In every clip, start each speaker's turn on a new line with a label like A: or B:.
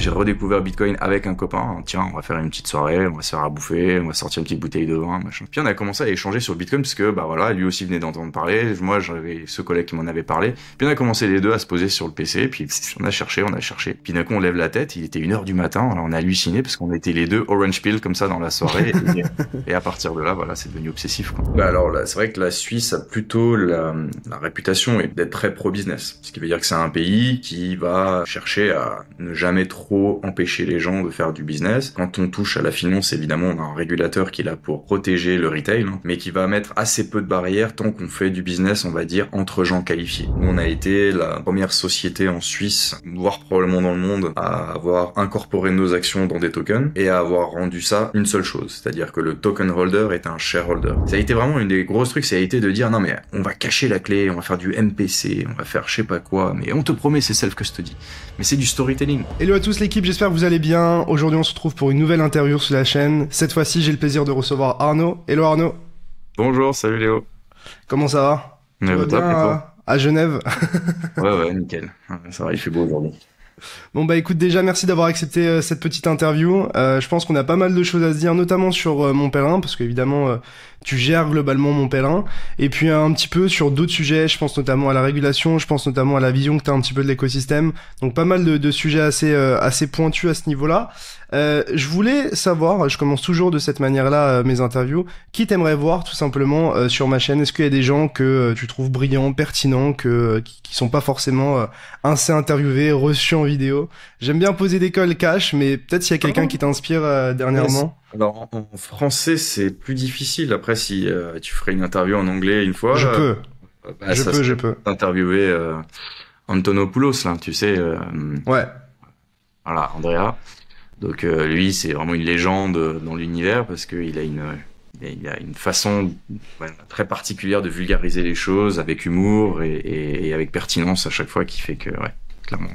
A: j'ai redécouvert Bitcoin avec un copain. Tiens, on va faire une petite soirée, on va se faire à bouffer, on va sortir une petite bouteille de vin, machin. Puis on a commencé à échanger sur Bitcoin parce que bah voilà, lui aussi venait d'entendre parler. Moi, j'avais ce collègue qui m'en avait parlé. Puis on a commencé les deux à se poser sur le PC. Puis on a cherché, on a cherché. Puis d'un coup, on lève la tête. Il était une heure du matin. Alors on a halluciné parce qu'on était les deux orange peel comme ça dans la soirée. et, à partir de là, voilà, c'est devenu obsessif. Quoi. Bah alors c'est vrai que la Suisse a plutôt la, la réputation d'être très pro business, ce qui veut dire que c'est un pays qui va chercher à ne jamais trop empêcher les gens de faire du business. Quand on touche à la finance, évidemment, on a un régulateur qui est là pour protéger le retail, hein, mais qui va mettre assez peu de barrières tant qu'on fait du business, on va dire, entre gens qualifiés. On a été la première société en Suisse, voire probablement dans le monde, à avoir incorporé nos actions dans des tokens et à avoir rendu ça une seule chose, c'est-à-dire que le token holder est un shareholder. Ça a été vraiment une des grosses trucs, ça a été de dire non mais on va cacher la clé, on va faire du MPC, on va faire je sais pas quoi, mais on te promet c'est self-custody. Mais c'est du storytelling.
B: Hello à l'équipe, j'espère que vous allez bien. Aujourd'hui on se retrouve pour une nouvelle interview sur la chaîne. Cette fois-ci j'ai le plaisir de recevoir Arnaud. Hello Arnaud. Bonjour, salut Léo. Comment ça va bien à, Genève
A: Ouais ouais, nickel. Ça va, il fait beau aujourd'hui.
B: Bon bah écoute déjà merci d'avoir accepté euh, cette petite interview. Euh, je pense qu'on a pas mal de choses à se dire, notamment sur euh, mon pèlerin, parce qu'évidemment tu gères globalement mon pèlerin. Et puis euh, un petit peu sur d'autres sujets, je pense notamment à la régulation, je pense notamment à la vision que tu as un petit peu de l'écosystème. Donc pas mal de, sujets assez, euh, assez pointus à ce niveau-là. Euh, je voulais savoir, je commence toujours de cette manière-là mes interviews, qui t'aimerais voir tout simplement sur ma chaîne Est-ce qu'il y a des gens que tu trouves brillants, pertinents, que, qui, qui sont pas forcément assez interviewés, reçus en vidéo J'aime bien poser des calls cash, mais peut-être s'il y a quelqu'un oh. qui t'inspire dernièrement.
A: Alors en, français, c'est plus difficile. Après, si euh, tu ferais une interview en anglais une fois. Je euh, peux. Bah, bah, je, peux je peux, Interviewer euh, Antonopoulos, là, tu sais. ouais. Voilà, Andrea. Donc lui, c'est vraiment une légende dans l'univers parce qu'il a une il a une façon très particulière de vulgariser les choses avec humour et, et, et avec pertinence à chaque fois qui fait que, ouais, clairement,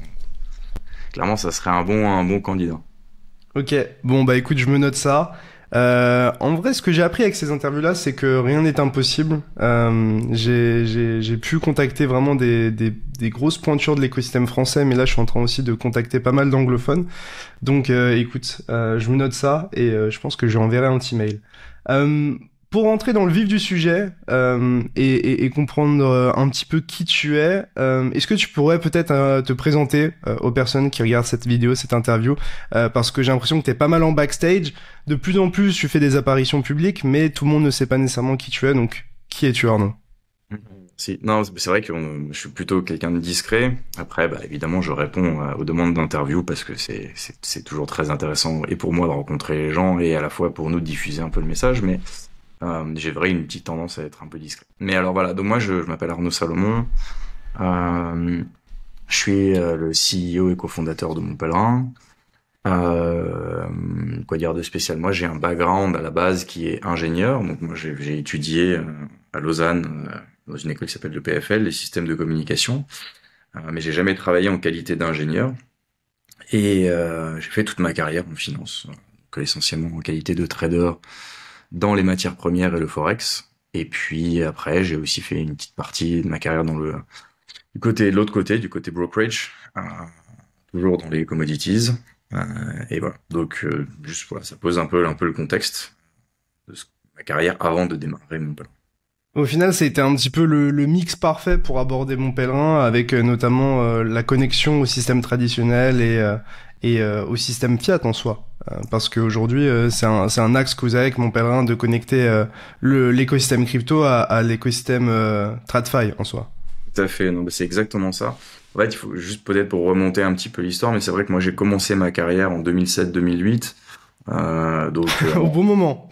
A: clairement, ça serait un bon, un bon candidat.
B: Ok, bon bah écoute, je me note ça. Euh, en vrai, ce que j'ai appris avec ces interviews-là, c'est que rien n'est impossible. Euh, j'ai pu contacter vraiment des, des, des, grosses pointures de l'écosystème français, mais là, je suis en train aussi de contacter pas mal d'anglophones. Donc, euh, écoute, euh, je me note ça et euh, je pense que je enverrai un petit mail pour rentrer dans le vif du sujet euh, et, et, et, comprendre euh, un petit peu qui tu es, euh, est-ce que tu pourrais peut-être euh, te présenter euh, aux personnes qui regardent cette vidéo, cette interview, parce que j'ai l'impression que t'es pas mal en backstage. De plus en plus, tu fais des apparitions publiques, mais tout le monde ne sait pas nécessairement qui tu es. Donc, qui es-tu, Arnaud
A: si. Non, c'est vrai que je suis plutôt quelqu'un de discret. Après, bah, évidemment, je réponds aux demandes d'interview parce que c'est, c'est, toujours très intéressant et pour moi de rencontrer les gens et à la fois pour nous de diffuser un peu le message. Mais euh, j'ai vraiment une petite tendance à être un peu discret. Mais alors voilà, donc moi je, m'appelle Arnaud Salomon. Euh, je suis euh, le CEO et cofondateur de Mon quoi dire de spécial Moi j'ai un background à la base qui est ingénieur. Donc moi j'ai étudié à Lausanne dans une école qui s'appelle le PFL, les systèmes de communication. mais j'ai jamais travaillé en qualité d'ingénieur. Et j'ai fait toute ma carrière en finance, essentiellement en qualité de trader dans les matières premières et le forex. Et puis après, j'ai aussi fait une petite partie de ma carrière dans le du côté l'autre côté, du côté brokerage, euh, toujours dans les commodities. Euh, et voilà. Donc euh, juste voilà, ça pose un peu un peu le contexte de ma carrière avant de démarrer mon plan.
B: Au final, c'était un petit peu le, le, mix parfait pour aborder mon pèlerin, avec euh, notamment euh, la connexion au système traditionnel et, euh, et au système fiat en soi. Parce qu'aujourd'hui, c'est un, un, axe que vous avez avec mon pèlerin de connecter l'écosystème crypto à, à l'écosystème TradFi en soi.
A: Tout à fait, c'est exactement ça. En fait, il faut juste peut-être pour remonter un petit peu l'histoire, mais c'est vrai que moi j'ai commencé ma carrière en 2007-2008 euh, euh, au
B: bon moment.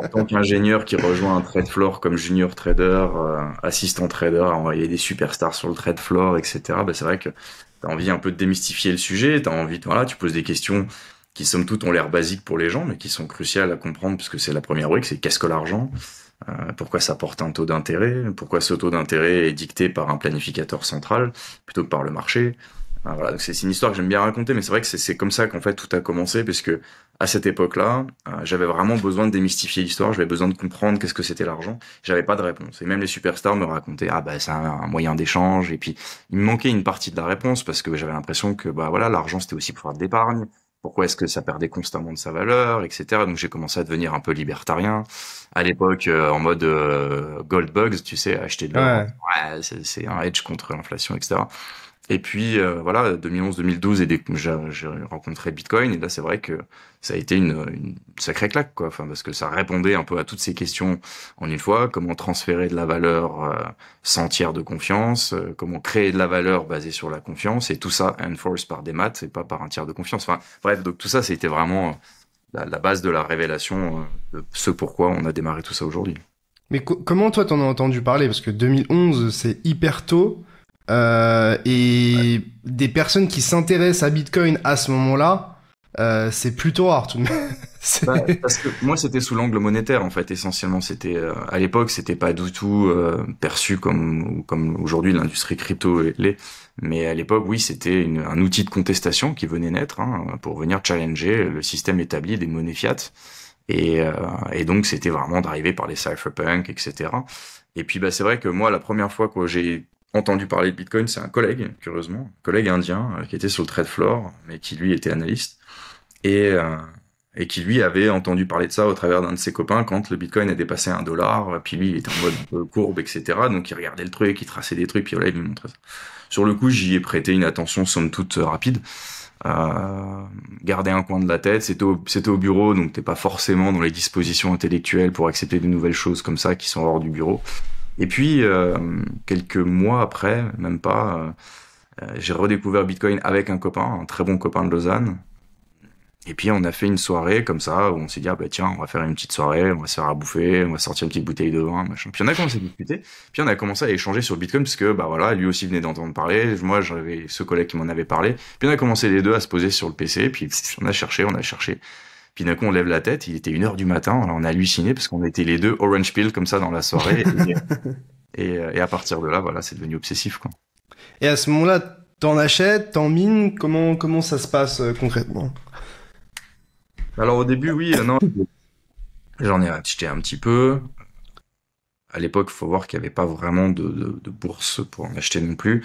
B: en tant
A: qu'ingénieur qui rejoint un trade floor comme junior trader, euh, assistant trader, envoyer des superstars sur le trade floor, etc. Bah, c'est vrai que tu as envie un peu de démystifier le sujet, tu as envie voilà, tu poses des questions qui somme toute ont l'air basiques pour les gens, mais qui sont cruciales à comprendre puisque c'est la première rubrique, c'est qu'est-ce que l'argent pourquoi ça porte un taux d'intérêt Pourquoi ce taux d'intérêt est dicté par un planificateur central plutôt que par le marché ah, voilà, c'est une histoire que j'aime bien raconter, mais c'est vrai que c'est comme ça qu'en fait tout a commencé, parce à cette époque-là, euh, j'avais vraiment besoin de démystifier l'histoire, j'avais besoin de comprendre qu'est-ce que c'était l'argent, j'avais pas de réponse. Et même les superstars me racontaient, ah bah c'est un, moyen d'échange, et puis il me manquait une partie de la réponse, parce que j'avais l'impression que bah voilà, l'argent c'était aussi pour faire de l'épargne, pourquoi est-ce que ça perdait constamment de sa valeur, etc. Donc j'ai commencé à devenir un peu libertarien. À l'époque, euh, en mode euh, gold bugs, tu sais, acheter de l'or, c'est un hedge contre l'inflation, etc. Et puis euh, voilà, 2011-2012, et que j'ai rencontré Bitcoin, et là c'est vrai que ça a été une, une, sacrée claque, quoi. Enfin, parce que ça répondait un peu à toutes ces questions en une fois comment transférer de la valeur euh, sans tiers de confiance, euh, comment créer de la valeur basée sur la confiance, et tout ça enforced par des maths et pas par un tiers de confiance. Enfin, bref, donc tout ça, c'était vraiment la, base de la révélation de ce pourquoi on a démarré tout ça aujourd'hui.
B: Mais comment toi t'en as entendu parler Parce que 2011, c'est hyper tôt. Euh, et des personnes qui s'intéressent à Bitcoin à ce moment-là, euh, c'est plutôt rare tout bah, parce que moi, c'était sous l'angle
A: monétaire en fait. Essentiellement, c'était euh, à l'époque, c'était pas du tout perçu comme comme aujourd'hui l'industrie crypto l'est. Mais à l'époque, oui, c'était un outil de contestation qui venait naître hein, pour venir challenger le système établi des monnaies fiat. Et, et, donc, c'était vraiment d'arriver par les cypherpunks, etc. Et puis, bah, c'est vrai que moi, la première fois que j'ai entendu parler de Bitcoin, c'est un collègue, curieusement, un collègue indien euh, qui était sur le trade floor, mais qui lui était analyste, euh, et, qui lui avait entendu parler de ça au travers d'un de ses copains quand le Bitcoin a dépassé un dollar, puis lui il était en mode courbe, etc. Donc il regardait le truc, il traçait des trucs, puis voilà, il lui montrait ça. Sur le coup, j'y ai prêté une attention somme toute euh, rapide. Euh, garder un coin de la tête, c'était au, au bureau, donc t'es pas forcément dans les dispositions intellectuelles pour accepter de nouvelles choses comme ça qui sont hors du bureau. Et puis, euh, quelques mois après, même pas, euh, euh, j'ai redécouvert Bitcoin avec un copain, un très bon copain de Lausanne. Et puis, on a fait une soirée comme ça, où on s'est dit, ah bah, tiens, on va faire une petite soirée, on va se faire à bouffer, on va sortir une petite bouteille de vin, hein, machin. Puis, on a commencé à discuter. Puis, on a commencé à échanger sur Bitcoin, parce que, bah, voilà, lui aussi venait d'entendre parler. Moi, j'avais ce collègue qui m'en avait parlé. Puis, on a commencé les deux à se poser sur le PC. Puis, on a cherché, on a cherché. Puis d'un coup, on lève la tête, il était une heure du matin, on a halluciné parce qu'on était les deux orange peel comme ça dans la soirée. Euh, et, à partir de là, voilà,
B: c'est devenu obsessif. Quoi. Et à ce moment-là, t'en achètes, t'en mines, comment, comment ça se passe euh, concrètement alors au début, oui, euh, non.
A: J'en ai acheté un petit peu. À l'époque, il faut voir qu'il n'y avait pas vraiment de, de, de, bourse pour en acheter non plus.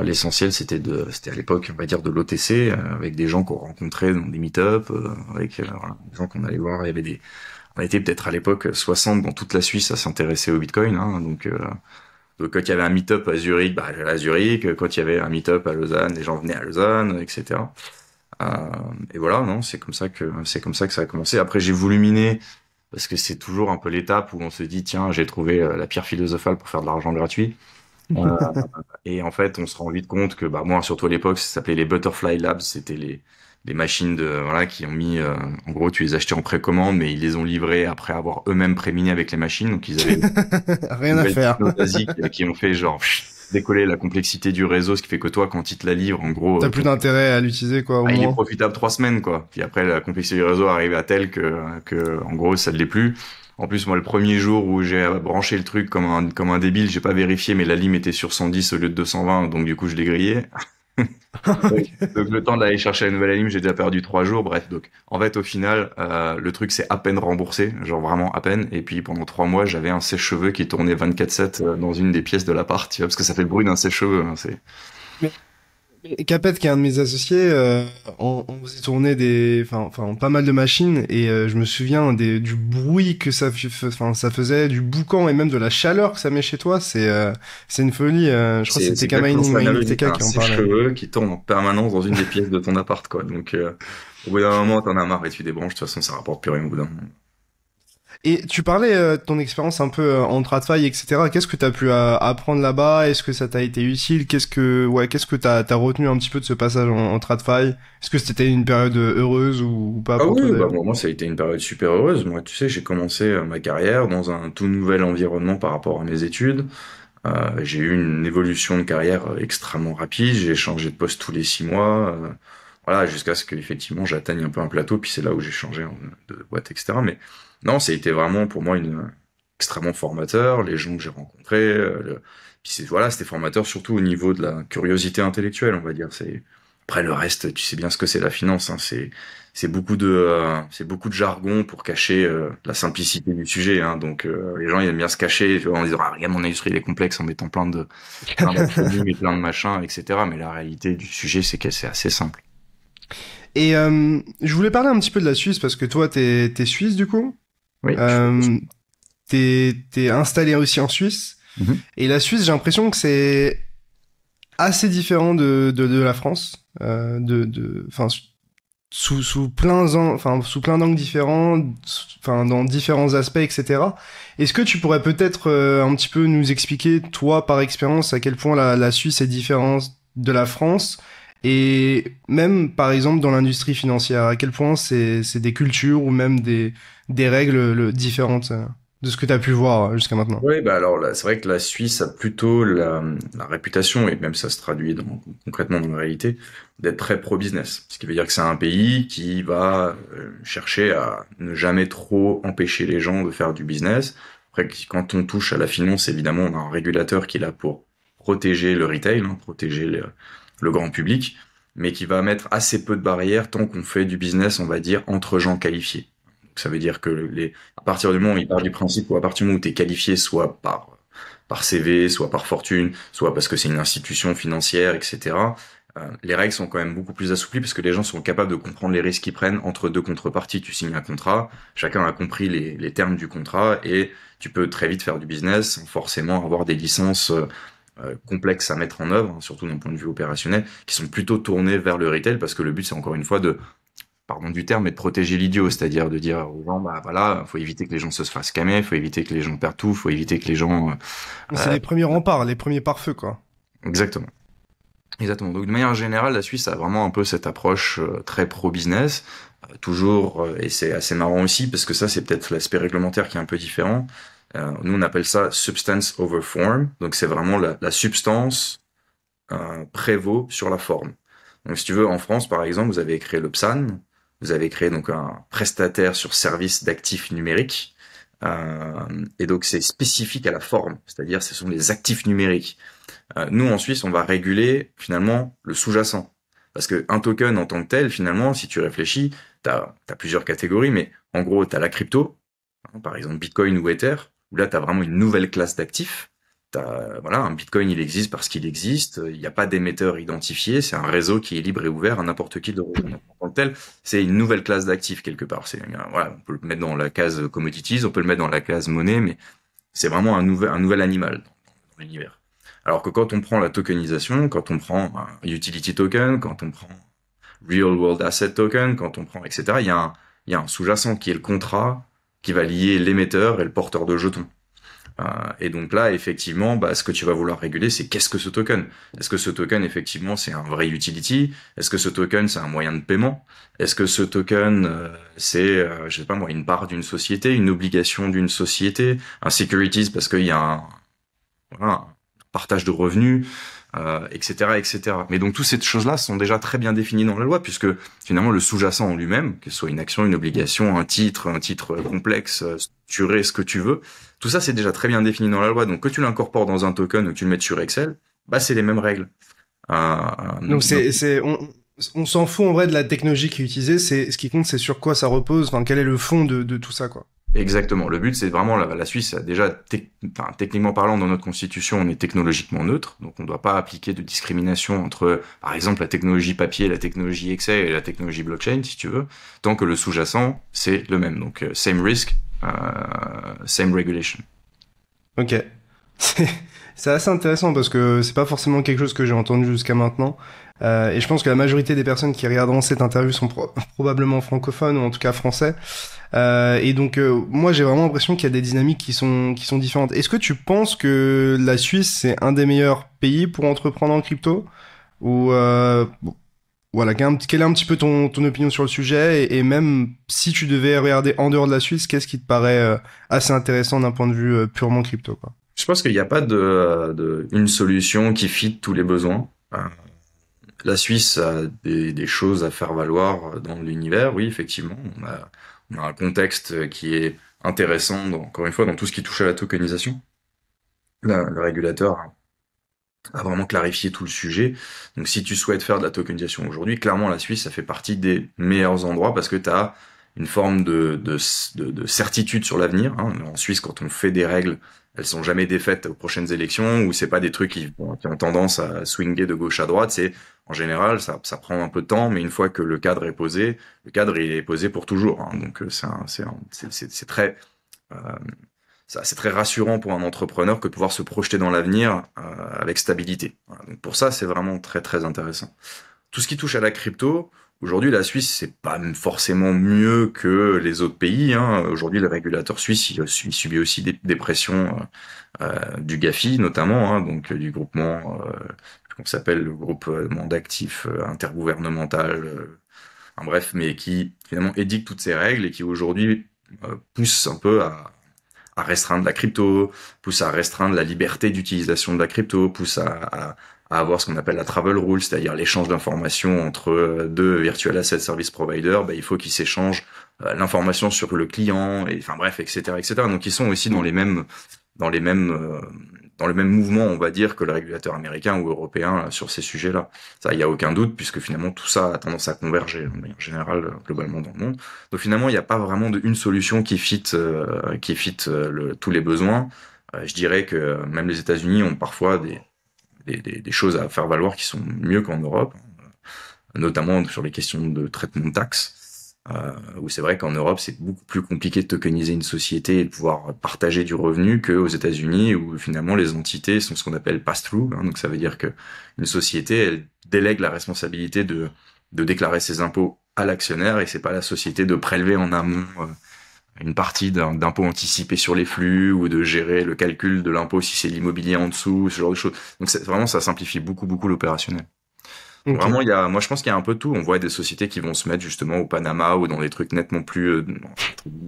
A: L'essentiel, c'était de, c'était à l'époque, on va dire, de l'OTC, euh, avec des gens qu'on rencontrait dans des meet-up, euh, avec euh, voilà, des gens qu'on allait voir. Il y avait des, on était peut-être à l'époque 60 dans toute la Suisse à s'intéresser au Bitcoin, hein, donc. donc quand il y avait un meet-up à Zurich, bah, j'allais à Zurich. Quand il y avait un meet-up à Lausanne, les gens venaient à Lausanne, etc. Euh, et voilà, non, c'est comme ça que c'est comme ça que ça a commencé. Après, j'ai voulu miner parce que c'est toujours un peu l'étape où on se dit tiens j'ai trouvé euh, la pierre philosophale pour faire de l'argent gratuit. Euh, et en fait, on se rend vite compte que, bah, moi, surtout à l'époque, ça s'appelait les Butterfly Labs. C'était les, les machines de, voilà, qui ont mis, euh, en gros, tu les achetais en précommande, mais ils les ont livrées après avoir eux-mêmes préminé avec les machines. Donc, ils avaient
B: rien à faire.
A: qui ont fait genre, décoller la complexité du réseau, ce qui fait que toi, quand tu te la livre, en gros. T'as euh, plus
B: d'intérêt à l'utiliser, quoi. Ah, il est
A: profitable trois semaines, quoi. Puis après, la complexité du réseau arrive à tel que, que en gros, ça ne l'est plus. En plus, moi, le premier jour où j'ai branché le truc comme un, comme un débile, j'ai pas vérifié, mais la lime était sur 110 au lieu de 220, donc du coup, je l'ai grillé. donc, le temps d'aller chercher la nouvelle anime, j'ai déjà perdu trois jours. Bref, donc en fait, au final, euh, le truc c'est à peine remboursé, genre vraiment à peine. Et puis pendant trois mois, j'avais un sèche-cheveux qui tournait 24/7 euh, dans une des pièces de l'appart, tu vois, parce que ça fait le bruit d'un sèche-cheveux. Hein, c'est
B: Capet, qui est un de mes associés, euh, on, on faisait tourner des, enfin, pas mal de machines et euh, je me souviens du bruit que ça, enfin, ça faisait, du boucan et même de la chaleur que ça met chez toi. C'est, euh, c'est une folie. Euh, je crois que c'était Kamaini TK qui en parlait. cheveux
A: qui tournent en permanence dans une des pièces de ton appart, quoi. Donc, au bout d'un moment, t'en as marre et tu débranches. De toute façon, ça rapporte plus rien au bout d'un
B: et tu parlais euh, de ton expérience un peu en TradFi, etc. Qu'est-ce que tu as pu euh, apprendre là-bas Est-ce que ça t'a été utile Qu'est-ce que ouais, qu'est-ce que t'as as retenu un petit peu de ce passage en, en Est-ce que c'était une période euh, heureuse ou, pas Ah bah,
A: moi ça a été une période super heureuse. Moi, tu sais, j'ai commencé ma carrière dans un tout nouvel environnement par rapport à mes études. j'ai eu une évolution de carrière extrêmement rapide. J'ai changé de poste tous les six mois. voilà, jusqu'à ce effectivement j'atteigne un peu un plateau. Puis c'est là où j'ai changé de boîte, etc. Mais non, c'était vraiment pour moi une, euh, extrêmement formateur, les gens que j'ai rencontrés. Euh, c'est, voilà, c'était formateur surtout au niveau de la curiosité intellectuelle, on va dire. C'est après le reste, tu sais bien ce que c'est la finance. Hein. C'est beaucoup de euh, c'est beaucoup de jargon pour cacher la simplicité du sujet. Hein. Donc les gens ils aiment bien se cacher en disant ah, regarde mon industrie elle est complexe en mettant plein de plein de et plein de machins etc. Mais la réalité du sujet c'est qu'elle c'est assez simple.
B: Et je voulais parler un petit peu de la Suisse parce que toi t'es t'es suisse du coup. Oui. Euh, t'es installé aussi en Suisse. Mhm. Et la Suisse, j'ai l'impression que c'est assez différent de, de, de la France, euh, de, enfin, sous, sous plein enfin, sous plein d'angles différents, enfin, dans différents aspects, etc. Est-ce que tu pourrais peut-être euh, un petit peu nous expliquer, toi, par expérience, à quel point la, la Suisse est différente de la France et même, par exemple, dans l'industrie financière, à quel point c'est des cultures ou même des, des règles différentes euh, de ce que tu as pu voir euh, jusqu'à maintenant.
A: Oui, bah alors c'est vrai que la Suisse a plutôt la, réputation, et même ça se traduit dans, concrètement dans la réalité, d'être très pro-business. Ce qui veut dire que c'est un pays qui va euh, chercher à ne jamais trop empêcher les gens de faire du business. Après, quand on touche à la finance, évidemment, on a un régulateur qui est là pour protéger le retail, hein, protéger les, le grand public, mais qui va mettre assez peu de barrières tant qu'on fait du business, on va dire, entre gens qualifiés. Ça veut dire que les, à partir du moment où il part du principe ou à partir du moment où tu es qualifié soit par, par CV, soit par fortune, soit parce que c'est une institution financière, etc., euh, les règles sont quand même beaucoup plus assouplies parce que les gens sont capables de comprendre les risques qu'ils prennent entre deux contreparties. Tu signes un contrat, chacun a compris les, les termes du contrat et tu peux très vite faire du business forcément avoir des licences euh, complexe euh, complexes à mettre en œuvre, hein, surtout d'un point de vue opérationnel, qui sont plutôt tournés vers le retail parce que le but c'est encore une fois de pardon du terme, mais de protéger l'idiot, c'est-à-dire de dire aux gens, bah voilà, faut éviter que les gens se fassent il faut éviter que les gens perdent tout, faut éviter que les gens. Euh,
B: c'est les euh, premiers remparts, les premiers pare feu quoi.
A: Exactement. Exactement. Donc de manière générale, la Suisse a vraiment un peu cette approche euh, très pro-business, toujours, et c'est assez marrant aussi, parce que ça c'est peut-être l'aspect réglementaire qui est un peu différent, euh, nous, on appelle ça substance over form. Donc, c'est vraiment la, substance euh, prévaut sur la forme. Donc, si tu veux, en France, par exemple, vous avez créé le PSAN, vous avez créé donc un prestataire sur service d'actifs numériques. Euh, et donc, c'est spécifique à la forme, c'est-à-dire ce sont les actifs numériques. Euh, nous, en Suisse, on va réguler finalement le sous-jacent. Parce que un token en tant que tel, finalement, si tu réfléchis, tu as, plusieurs catégories, mais en gros, tu as la crypto, hein, par exemple Bitcoin ou Ether, où là, tu as vraiment une nouvelle classe d'actifs. voilà, un Bitcoin, il existe parce qu'il existe. Il n'y a pas d'émetteur identifié. C'est un réseau qui est libre et ouvert à n'importe qui de tant tel. C'est une nouvelle classe d'actifs quelque part. C'est, euh, voilà, on peut le mettre dans la case commodities, on peut le mettre dans la case monnaie, mais c'est vraiment un nouvel, un nouvel animal dans l'univers. Alors que quand on prend la tokenisation, quand on prend un utility token, quand on prend real world asset token, quand on prend etc. Il il y a un sous-jacent qui est le contrat qui va lier l'émetteur et le porteur de jetons. Euh, et donc là, effectivement, bah, ce que tu vas vouloir réguler, c'est qu'est-ce que ce token Est-ce que ce token, effectivement, c'est un vrai utility Est-ce que ce token, c'est un moyen de paiement Est-ce que ce token, euh, c'est, euh, je sais pas moi, une part d'une société, une obligation d'une société, un securities parce qu'il y a un partage de revenus etc., euh, etc. Mais donc toutes ces choses-là sont déjà très bien définies dans la loi, puisque finalement le sous-jacent en lui-même, que ce soit une action, une obligation, un titre, un titre complexe, euh, structuré, ce que tu veux, tout ça c'est déjà très bien défini dans la loi. Donc que tu l'incorpores dans un token ou que tu le mettes sur Excel, bah c'est les mêmes règles. Euh, donc c'est,
B: on, s'en fout en vrai de la technologie qui est utilisée. C'est ce qui compte, c'est sur quoi ça repose. Enfin, quel est le fond de tout ça, quoi.
A: Exactement. Le but, c'est vraiment la, la, Suisse. Déjà, techniquement parlant, dans notre constitution, on est technologiquement neutre, donc on ne doit pas appliquer de discrimination entre, par exemple, la technologie papier, la technologie Excel et la technologie blockchain, si tu veux, tant que le sous-jacent c'est le même. Donc, euh, same risk, euh, same regulation.
B: Ok. C'est assez intéressant parce que c'est pas forcément quelque chose que j'ai entendu jusqu'à maintenant. Euh, et je pense que la majorité des personnes qui regarderont cette interview sont probablement francophones ou en tout cas français. Euh, et donc euh, moi j'ai vraiment l'impression qu'il y a des dynamiques qui sont qui sont différentes. Est-ce que tu penses que la Suisse c'est un des meilleurs pays pour entreprendre en crypto ou euh, voilà quelle est un petit peu ton, ton opinion sur le sujet et, même si tu devais regarder en dehors de la Suisse qu'est-ce qui te paraît euh, assez intéressant d'un point de vue purement crypto quoi
A: Je pense qu'il n'y a pas de, de, une solution qui fit tous les besoins. La Suisse a des, choses à faire valoir dans l'univers, oui, effectivement. On a, un contexte qui est intéressant, encore une fois, dans tout ce qui touche à la tokenisation. le régulateur a vraiment clarifié tout le sujet. Donc si tu souhaites faire de la tokenisation aujourd'hui, clairement la Suisse, ça fait partie des meilleurs endroits parce que tu as une forme de, certitude sur l'avenir. Hein. En Suisse, quand on fait des règles, elles sont jamais défaites aux prochaines élections ou c'est pas des trucs qui, ont tendance à swinger de gauche à droite. C'est en général ça, prend un peu de temps, mais une fois que le cadre est posé, le cadre il est posé pour toujours. Hein. donc euh, c'est très euh, c'est très rassurant pour un entrepreneur que pouvoir se projeter dans l'avenir euh, avec stabilité. Donc pour ça, c'est vraiment très très intéressant. Tout ce qui touche à la crypto, Aujourd'hui, la Suisse, c'est pas forcément mieux que les autres pays. Hein. Aujourd'hui, le régulateur suisse, il, subit aussi des, pressions euh, euh, du GAFI, notamment, hein, donc euh, du groupement, qu'on s'appelle le groupement d'actifs intergouvernemental, bref, mais qui finalement édique toutes ces règles et qui aujourd'hui pousse un peu à, restreindre la crypto, pousse à restreindre la liberté d'utilisation de la crypto, pousse à, à avoir ce qu'on appelle la travel rule, c'est-à-dire l'échange d'informations entre euh, deux virtual asset service providers, bah, il faut qu'ils s'échangent euh, l'information sur le client, et enfin bref, etc., etc. Donc ils sont aussi dans les mêmes, dans les mêmes, euh, dans le même mouvement, on va dire, que le régulateur américain ou européen sur ces sujets-là. Ça, il n'y a aucun doute, puisque finalement tout ça a tendance à converger en général, globalement dans le monde. Donc finalement, il n'y a pas vraiment de, une solution qui fit, qui fit tous les besoins. je dirais que même les États-Unis ont parfois des des, choses à faire valoir qui sont mieux qu'en Europe, euh, notamment sur les questions de traitement de taxes, euh, où c'est vrai qu'en Europe, c'est beaucoup plus compliqué de tokeniser une société et de pouvoir partager du revenu qu'aux États-Unis, où finalement les entités sont ce qu'on appelle pass-through. Hein. donc ça veut dire que une société, elle délègue la responsabilité de, de déclarer ses impôts à l'actionnaire et c'est pas la société de prélever en amont. Euh, une partie d'impôts anticipé sur les flux ou de gérer le calcul de l'impôt si c'est l'immobilier en dessous, ce genre de choses. Donc vraiment, ça simplifie beaucoup, beaucoup l'opérationnel. Vraiment, il y a, moi je pense qu'il y a un peu tout. On voit des sociétés qui vont se mettre justement au Panama ou dans des trucs nettement plus, euh,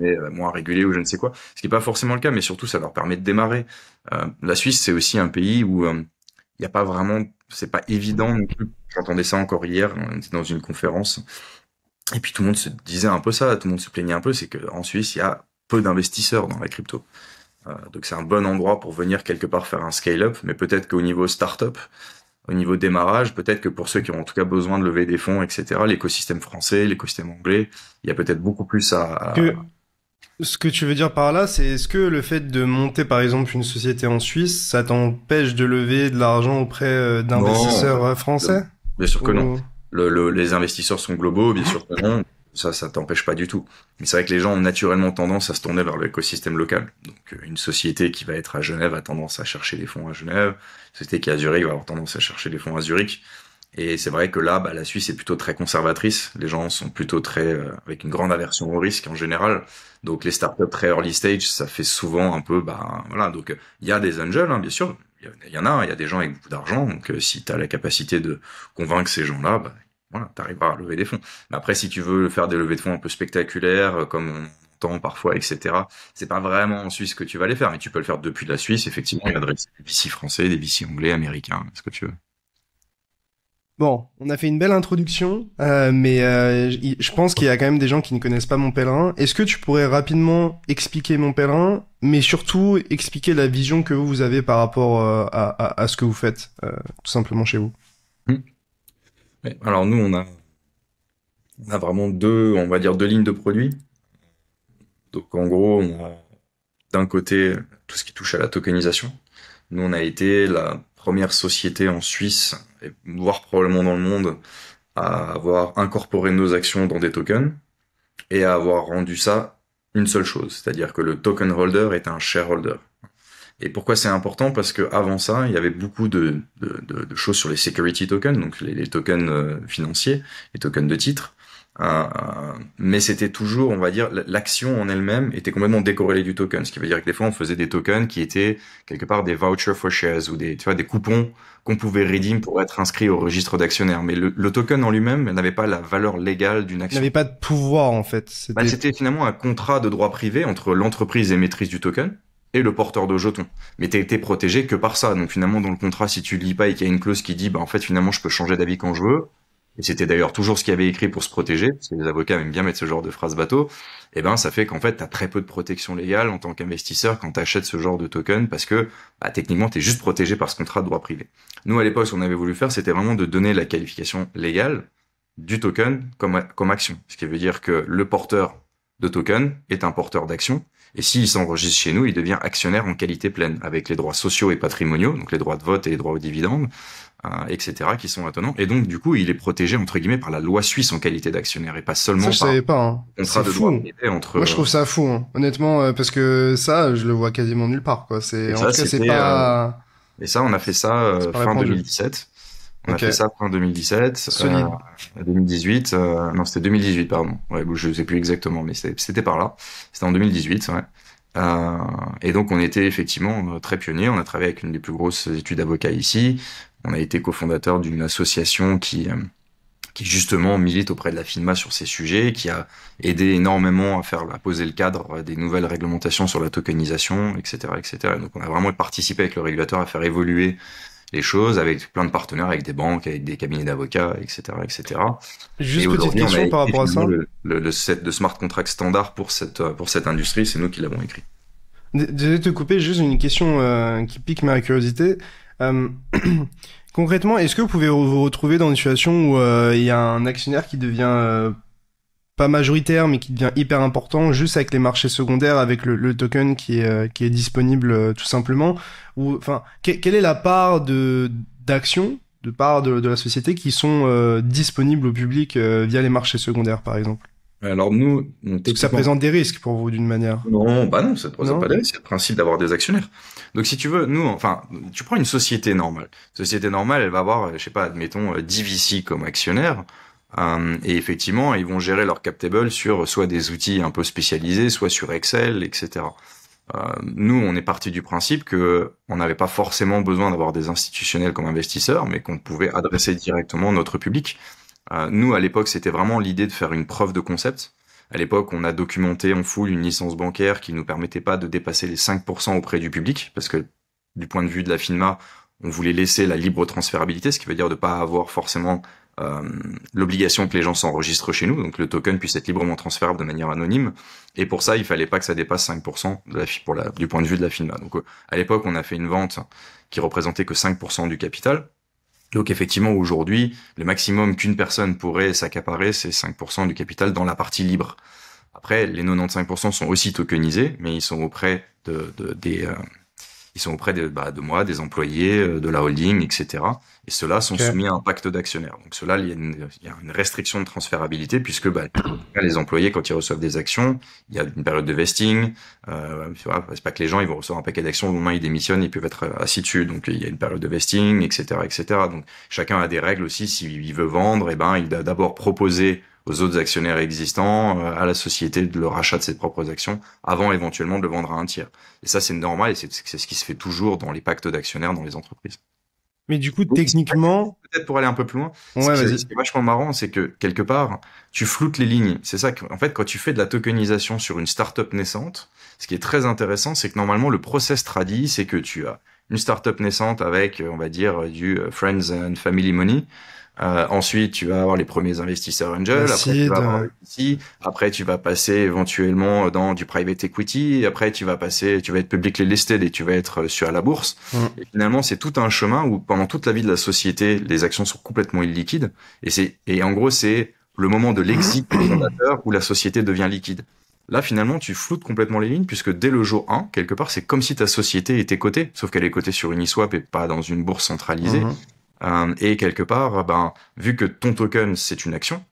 A: euh moins régulés ou je ne sais quoi. Ce qui n'est pas forcément le cas, mais surtout ça leur permet de démarrer. Euh, la Suisse, c'est aussi un pays où euh, il n'y a pas vraiment, c'est pas évident non plus. J'entendais ça encore hier, on était dans une conférence et puis tout le monde se disait un peu ça, tout le monde se plaignait un peu, c'est qu'en Suisse, il y a peu d'investisseurs dans la crypto. Euh, donc c'est un bon endroit pour venir quelque part faire un scale-up, mais peut-être qu'au niveau start-up, au niveau démarrage, peut-être que pour ceux qui ont en tout cas besoin de lever des fonds, etc., l'écosystème français, l'écosystème anglais, il y a peut-être beaucoup plus à...
B: ce que tu veux dire par là, c'est est-ce que le fait de monter par exemple une société en Suisse, ça t'empêche de lever de l'argent auprès euh, d'investisseurs euh, français Bien sûr que non
A: les investisseurs sont globaux, bien ah. sûr Ça, ça t'empêche pas du tout. Mais c'est vrai que les gens ont naturellement tendance à se tourner vers l'écosystème local. Donc, euh, une société qui va être à Genève a tendance à chercher des fonds à Genève. Une société qui est à Zurich va avoir tendance à chercher des fonds à Zurich. Et c'est vrai que là, bah, la Suisse est plutôt très conservatrice. Les gens sont plutôt très euh, avec une grande aversion au risque en général. Donc les startups très early stage, ça fait souvent un peu, bah voilà. Donc euh, il y a des angels, hein, bien sûr. Il y, en a. Hein. Il y a des gens avec beaucoup d'argent. Donc si tu as la capacité de convaincre ces gens-là, bah, voilà, tu arriveras à lever des fonds. Mais après, si tu veux faire des levées de fonds un peu spectaculaires, euh, comme on entend parfois, etc., c'est pas vraiment en Suisse que tu vas les faire, mais tu peux le faire depuis la Suisse, effectivement, il y a des VC français, des VC anglais, américains, ce que tu veux.
B: Bon, on a fait une belle introduction, euh, mais euh, je pense qu'il y a quand même des gens qui ne connaissent pas mon pèlerin. Est-ce que tu pourrais rapidement expliquer mon pèlerin, mais surtout expliquer la vision que vous avez par rapport à, ce que vous faites, tout simplement chez vous
A: alors nous, on a, vraiment deux, on va dire deux lignes de produits. Donc en gros, on a d'un côté tout ce qui touche à la tokenisation. Nous, on a été la première société en Suisse, et voire probablement dans le monde, à avoir incorporé nos actions dans des tokens et à avoir rendu ça une seule chose, c'est-à-dire que le token holder est un shareholder. Et pourquoi c'est important Parce que avant ça, il y avait beaucoup de, de, de, de choses sur les security tokens, donc les, les tokens euh, financiers, les tokens de titres. Euh, mais c'était toujours, on va dire, l'action en elle-même était complètement décorrélée du token. Ce qui veut dire que des fois, on faisait des tokens qui étaient quelque part des vouchers for shares ou des, tu vois, des coupons qu'on pouvait redeem pour être inscrit au registre d'actionnaires. Mais le, le, token en lui-même n'avait pas la valeur légale d'une action. Il n'avait
B: pas de pouvoir, en fait. Bah,
A: c'était finalement un contrat de droit privé entre l'entreprise et maîtrise du token le porteur de jetons. Mais t'es été protégé que par ça. Donc finalement, dans le contrat, si tu lis pas et qu'il y a une clause qui dit, bah en fait, finalement, je peux changer d'avis quand je veux, et c'était d'ailleurs toujours ce qu'il y avait écrit pour se protéger, parce que les avocats aiment bien mettre ce genre de phrase bateau, et eh ben ça fait qu'en fait, tu as très peu de protection légale en tant qu'investisseur quand tu achètes ce genre de token, parce que bah, techniquement, tu es juste protégé par ce contrat de droit privé. Nous, à l'époque, ce qu'on avait voulu faire, c'était vraiment de donner la qualification légale du token comme, comme action, ce qui veut dire que le porteur de token est un porteur d'action, et s'il s'enregistre chez nous, il devient actionnaire en qualité pleine, avec les droits sociaux et patrimoniaux, donc les droits de vote et les droits aux dividendes, euh, etc., qui sont attenants. Et donc, du coup, il est protégé, entre guillemets, par la loi suisse en qualité d'actionnaire, et pas seulement je par savais pas, hein. contrat de fou. entre... Moi, je trouve ça
B: fou, hein. honnêtement, euh, parce que ça, je le vois quasiment nulle part, quoi. C'est... En c'est pas...
A: Euh, et ça, on a fait ça euh, fin 2017. On a fait ça en 2017, 2018, euh, euh, non c'était 2018 pardon, ouais, je sais plus exactement, mais c'était par là, c'était en 2018, Euh, et donc on était effectivement euh, très pionniers, on a travaillé avec une des plus grosses études d'avocats ici, on a été cofondateur d'une association qui qui justement milite auprès de la FINMA sur ces sujets, qui a aidé énormément à faire poser le cadre des nouvelles réglementations sur la tokenisation, etc., etc. Et donc on a vraiment participé avec le régulateur à faire évoluer les choses avec plein de partenaires, avec des banques, avec des cabinets d'avocats, etc., etc. Juste Et petite question par rapport à ça. Le, set de smart contract standard pour cette pour cette industrie, c'est nous qui l'avons écrit.
B: Désolé de te couper, juste une question euh, qui pique ma curiosité. Euh, concrètement, est-ce que vous pouvez vous retrouver dans une situation où euh, il y a un actionnaire qui devient pas majoritaire mais qui devient hyper important juste avec les marchés secondaires avec le, token qui est euh, qui est disponible euh, tout simplement ou enfin quelle est la part de d'action de part de, la société qui sont euh, disponibles au public via les marchés secondaires par exemple
A: alors nous, que ça présente
B: des risques pour vous d'une manière. Non, bah non, ça ne présente pas des
A: risques. C'est le principe d'avoir des actionnaires. Donc si tu veux, nous, enfin, tu prends une société normale. Société normale, elle va avoir, je sais pas, admettons, 10 VC comme actionnaires. Euh, et effectivement, ils vont gérer leur cap sur soit des outils un peu spécialisés, soit sur Excel, etc. Euh, nous, on est parti du principe que on n'avait pas forcément besoin d'avoir des institutionnels comme investisseurs, mais qu'on pouvait adresser directement notre public. Euh, nous, à l'époque, c'était vraiment l'idée de faire une preuve de concept. À l'époque, on a documenté en full une licence bancaire qui ne nous permettait pas de dépasser les 5% auprès du public, parce que du point de vue de la FINMA, on voulait laisser la libre transférabilité, ce qui veut dire de ne pas avoir forcément euh, l'obligation que les gens s'enregistrent chez nous, donc le token puisse être librement transférable de manière anonyme. Et pour ça, il fallait pas que ça dépasse 5% de la, pour la, du point de vue de la FINMA. Donc euh, à l'époque, on a fait une vente qui représentait que 5% du capital. Donc effectivement, aujourd'hui, le maximum qu'une personne pourrait s'accaparer, c'est 5% du capital dans la partie libre. Après, les 95% sont aussi tokenisés, mais ils sont auprès de, de des, euh, ils sont auprès de, bah, de moi, des employés, euh, de la holding, etc. Et ceux-là sont soumis à un pacte d'actionnaires. Donc ceux il, y, a une restriction de transférabilité puisque bah, les employés, quand ils reçoivent des actions, il y a une période de vesting. Euh, c'est pas que les gens, ils vont recevoir un paquet d'actions, au moment où ils démissionnent, ils peuvent être euh, assis dessus. Donc il y a une période de vesting, etc., etc. Donc chacun a des règles aussi. S'il veut vendre, et eh ben il doit d'abord proposer aux autres actionnaires existants, euh, à la société de le rachat de ses propres actions, avant éventuellement de le vendre à un tiers. Et ça, c'est normal et c'est ce qui se fait toujours dans les pactes d'actionnaires dans les entreprises.
B: Mais du coup, techniquement,
A: peut-être pour aller un peu plus loin, ouais, ce, qui, est vachement marrant, c'est que quelque part, tu floutes les lignes. C'est ça en fait, quand tu fais de la tokenisation sur une startup naissante, ce qui est très intéressant, c'est que normalement, le process tradit, c'est que tu as une startup naissante avec, euh, on va dire, du euh, friends and family money. Euh, ensuite, tu vas avoir les premiers investisseurs angels. Après, tu vas passer éventuellement dans du private equity. Après, tu vas passer, tu vas être public listed et tu vas être euh, sur la bourse. Mm. Et finalement, c'est tout un chemin où pendant toute la vie de la société, les actions sont complètement illiquides. Et c'est, et en gros, c'est le moment de l'exit où la société devient liquide. Là, finalement, tu floutes complètement les lignes puisque dès le jour 1, quelque part, c'est comme si ta société était cotée, sauf qu'elle est cotée sur une e-swap et pas dans une bourse centralisée. Mm-hmm. Euh, et quelque part, ben, vu que ton token, c'est une action,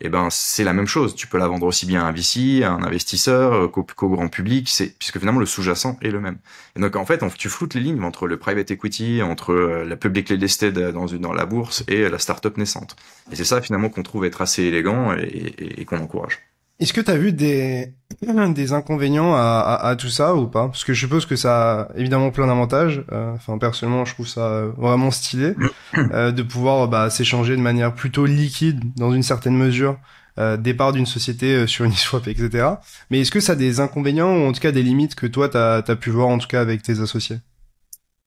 A: eh ben, c'est la même chose. Tu peux la vendre aussi bien à un VC, à un investisseur, euh, qu'au, grand public, c'est, puisque finalement, le sous-jacent est le même. Et donc, en fait, tu floutes les lignes entre le private equity, entre euh, la public listed dans, dans la bourse et la startup naissante. Et c'est ça, finalement, qu'on trouve être assez élégant et qu'on encourage.
B: Est-ce que tu as vu des, des inconvénients à, à, à tout ça ou pas Parce que je suppose que ça a évidemment plein d'avantages. Euh, enfin, personnellement, je trouve ça euh, vraiment stylé euh, de pouvoir bah, s'échanger de manière plutôt liquide, dans une certaine mesure, euh, départ d'une société euh, sur une swap, etc. Mais est-ce que ça a des inconvénients ou en tout cas des limites que toi, tu as, pu voir en tout cas avec tes associés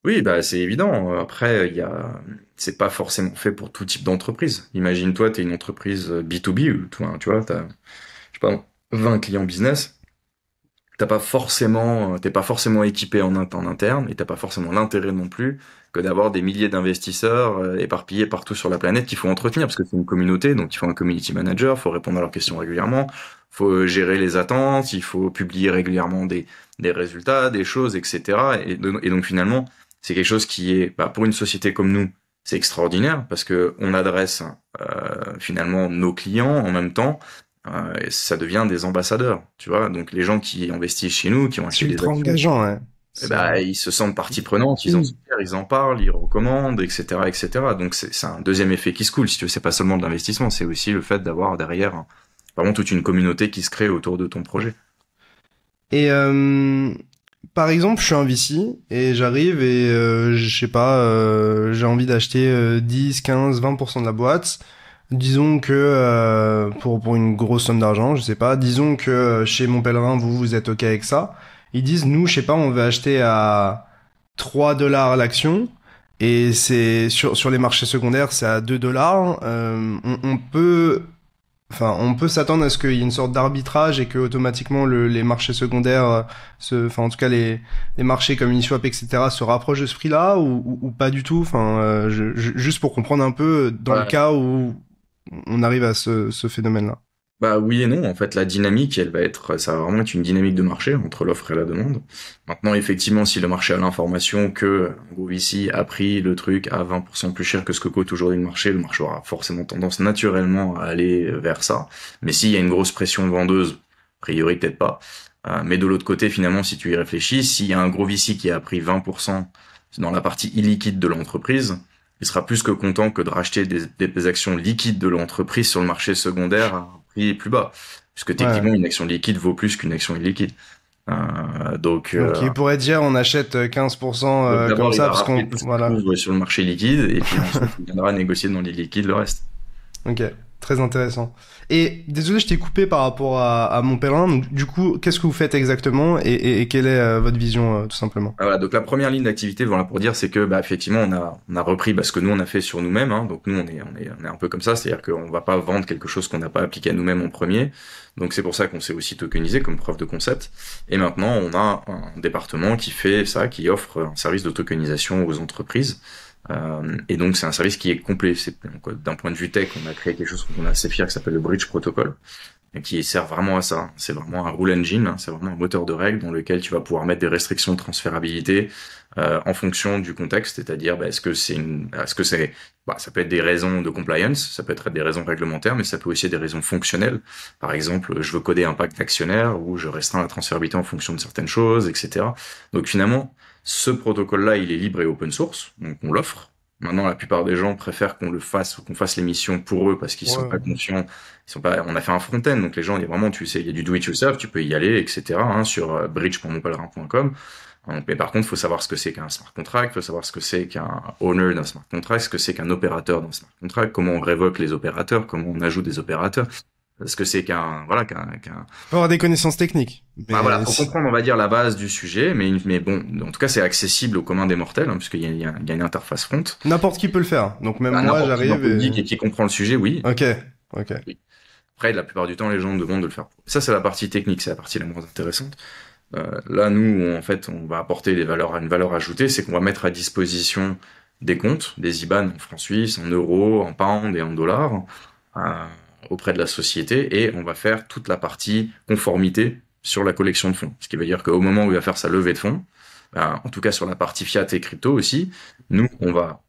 A: Oui, bah, c'est évident. Après, il y a c'est pas forcément fait pour tout type d'entreprise. Imagine-toi, tu es une entreprise B2B, ou, hein, tu vois, tu 20 clients business, t'as pas forcément, t'es pas forcément équipé en, interne et t'as pas forcément l'intérêt non plus que d'avoir des milliers d'investisseurs euh, éparpillés partout sur la planète qu'il faut entretenir parce que c'est une communauté, donc il faut un community manager, faut répondre à leurs questions régulièrement, faut gérer les attentes, il faut publier régulièrement des, résultats, des choses, etc. Et, et donc finalement, c'est quelque chose qui est, bah, pour une société comme nous, c'est extraordinaire parce que on adresse euh, finalement nos clients en même temps euh, ça devient des ambassadeurs, tu vois. Donc les gens qui investissent chez nous, qui ont acheté des actions, engageant, hein. eh ben, ils se sentent partie prenante, ils en, mm. parlent, ils recommandent, etc., etc. Donc c'est un deuxième effet qui se coule. Si tu veux, c'est pas seulement de l'investissement, c'est aussi le fait d'avoir derrière vraiment toute une communauté qui se crée autour de ton projet.
B: Et euh, par exemple, je suis un VC et j'arrive et euh, je sais pas, j'ai envie d'acheter 10, 15, 20% de la boîte. Disons que euh, pour, pour une grosse somme d'argent, je sais pas, disons que chez mon pèlerin, vous, vous êtes OK avec ça. Ils disent, nous, je sais pas, on veut acheter à 3 dollars l'action. Et c'est sur, sur les marchés secondaires, c'est à 2 dollars. Euh, on, peut, enfin, on peut s'attendre à ce qu'il y ait une sorte d'arbitrage et que automatiquement le, les marchés secondaires, euh, se, enfin, en tout cas les, les marchés comme Uniswap, etc., se rapprochent de ce prix-là ou, pas du tout. Enfin, juste pour comprendre un peu dans le cas où on arrive à ce, phénomène-là
A: bah oui et non, en fait la dynamique, elle va être, ça va vraiment être une dynamique de marché entre l'offre et la demande. Maintenant effectivement, si le marché a l'information que un a pris le truc à 20% plus cher que ce que coûte aujourd'hui le marché, le marché aura forcément tendance naturellement à aller vers ça. Mais s'il y a une grosse pression vendeuse, a priori peut-être pas. Euh, mais de l'autre côté, finalement, si tu y réfléchis, s'il y a un gros qui a pris 20% dans la partie illiquide de l'entreprise, il sera plus que content que de racheter des, actions liquides de l'entreprise sur le marché secondaire à un prix plus bas. Puisque techniquement, une action liquide vaut plus qu'une action illiquide. Euh, donc, euh, donc il
B: pourrait dire on achète 15% euh, comme ça parce qu'on
A: voilà. sur le marché liquide et puis on viendra négocier dans les liquides le reste.
B: Ok. Très intéressant. Et désolé, je t'ai coupé par rapport à, à Montpellier. Donc, du coup, qu'est-ce que vous faites exactement et, quelle est euh, votre vision, euh, tout simplement
A: ah, Voilà. Donc, la première ligne d'activité, voilà, pour dire, c'est que, bah, effectivement, on a, on a repris parce bah, ce que nous on a fait sur nous-mêmes. Hein. Donc, nous, on est, on est, on est un peu comme ça, c'est-à-dire qu'on va pas vendre quelque chose qu'on n'a pas appliqué à nous-mêmes en premier. Donc, c'est pour ça qu'on s'est aussi tokenisé comme preuve de concept. Et maintenant, on a un département qui fait ça, qui offre un service de tokenisation aux entreprises. Euh, et donc c'est un service qui est complet. c'est euh, D'un point de vue tech, on a créé quelque chose qu'on a assez fier qui s'appelle le Bridge Protocol, et qui sert vraiment à ça. C'est vraiment un rule engine, hein. c'est vraiment un moteur de règles dans lequel tu vas pouvoir mettre des restrictions de transférabilité euh, en fonction du contexte, c'est-à-dire bah, est-ce que c'est une... est-ce que c'est bah, ça peut être des raisons de compliance, ça peut être des raisons réglementaires, mais ça peut aussi être des raisons fonctionnelles. Par exemple, je veux coder un pacte actionnaire ou je restreins la transférabilité en fonction de certaines choses, etc. Donc finalement, ce protocole-là, il est libre et open source, donc on l'offre. Maintenant, la plupart des gens préfèrent qu'on le fasse ou qu'on fasse l'émission pour eux parce qu'ils ne sont pas conscients. sont pas. On a fait un front-end, donc les gens, il y vraiment, tu sais, il y a du do it yourself, tu peux y aller, etc. Hein, sur euh, bridge.monpellerin.com. Euh, mais par contre, il faut savoir ce que c'est qu'un smart contract, faut savoir ce que c'est qu'un owner d'un smart contract, ce que c'est qu'un opérateur d'un smart contract, comment on révoque les opérateurs, comment on ajoute des opérateurs ce que c'est qu'un voilà qu'un qu'un
B: avoir des connaissances techniques mais voilà pour comprendre
A: on va dire la base du sujet mais mais bon en tout cas c'est accessible au commun des mortels hein, puisqu'il y a, y a, une interface front
B: n'importe qui peut le faire donc même bah, moi j'arrive et...
A: qui, comprend le sujet oui ok ok après la plupart du temps les gens demandent de le faire ça c'est la partie technique c'est la partie la moins intéressante euh, là nous on, en fait on va apporter des valeurs une valeur ajoutée c'est qu'on va mettre à disposition des comptes des IBAN en francs suisses en euros en pounds et en dollars euh, auprès de la société et on va faire toute la partie conformité sur la collection de fonds. Ce qui veut dire qu'au moment où il va faire sa levée de fonds, ben, en tout cas sur la partie fiat et crypto aussi, nous, on va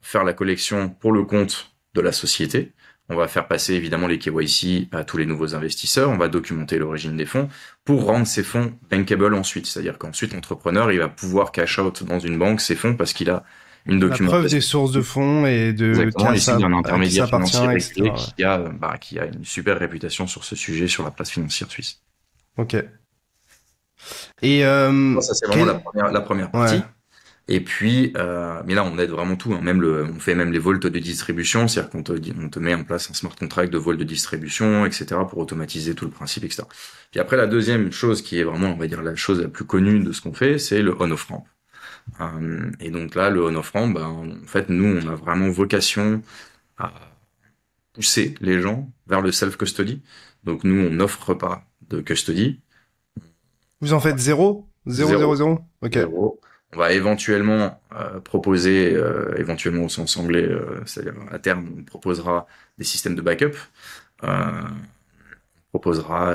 A: faire la collection pour le compte de la société. On va faire passer évidemment les KYC à tous les nouveaux investisseurs. On va documenter l'origine des fonds pour rendre ces fonds bankable ensuite. C'est-à-dire qu'ensuite, l'entrepreneur, il va pouvoir cash out dans une banque ses fonds parce qu'il a une preuve des
B: sources de fonds et de Exactement, un intermédiaire financier
A: qui, a, bah, qui a une super réputation sur ce sujet sur la place financière suisse.
B: Ok. Et euh,
A: ça c'est vraiment la, première, la première partie. Et puis, euh, mais là, on aide vraiment tout. Hein. Même le, on fait même les volts de distribution, c'est-à-dire qu'on te, on te met en place un smart contract de vol de distribution, etc., pour automatiser tout le principe, etc. Puis après, la deuxième chose qui est vraiment, on va dire, la chose la plus connue de ce qu'on fait, c'est le on-off ramp. Euh, et donc là, le on-offrant, ben, bah, en fait, nous, on a vraiment vocation à pousser les gens vers le self-custody. Donc nous, on n'offre pas de custody.
B: Vous en faites zéro Zéro, zéro, zéro,
A: Ok. On va éventuellement euh, proposer, euh, éventuellement au sens anglais, c'est-à-dire à terme, on proposera des systèmes de backup. on proposera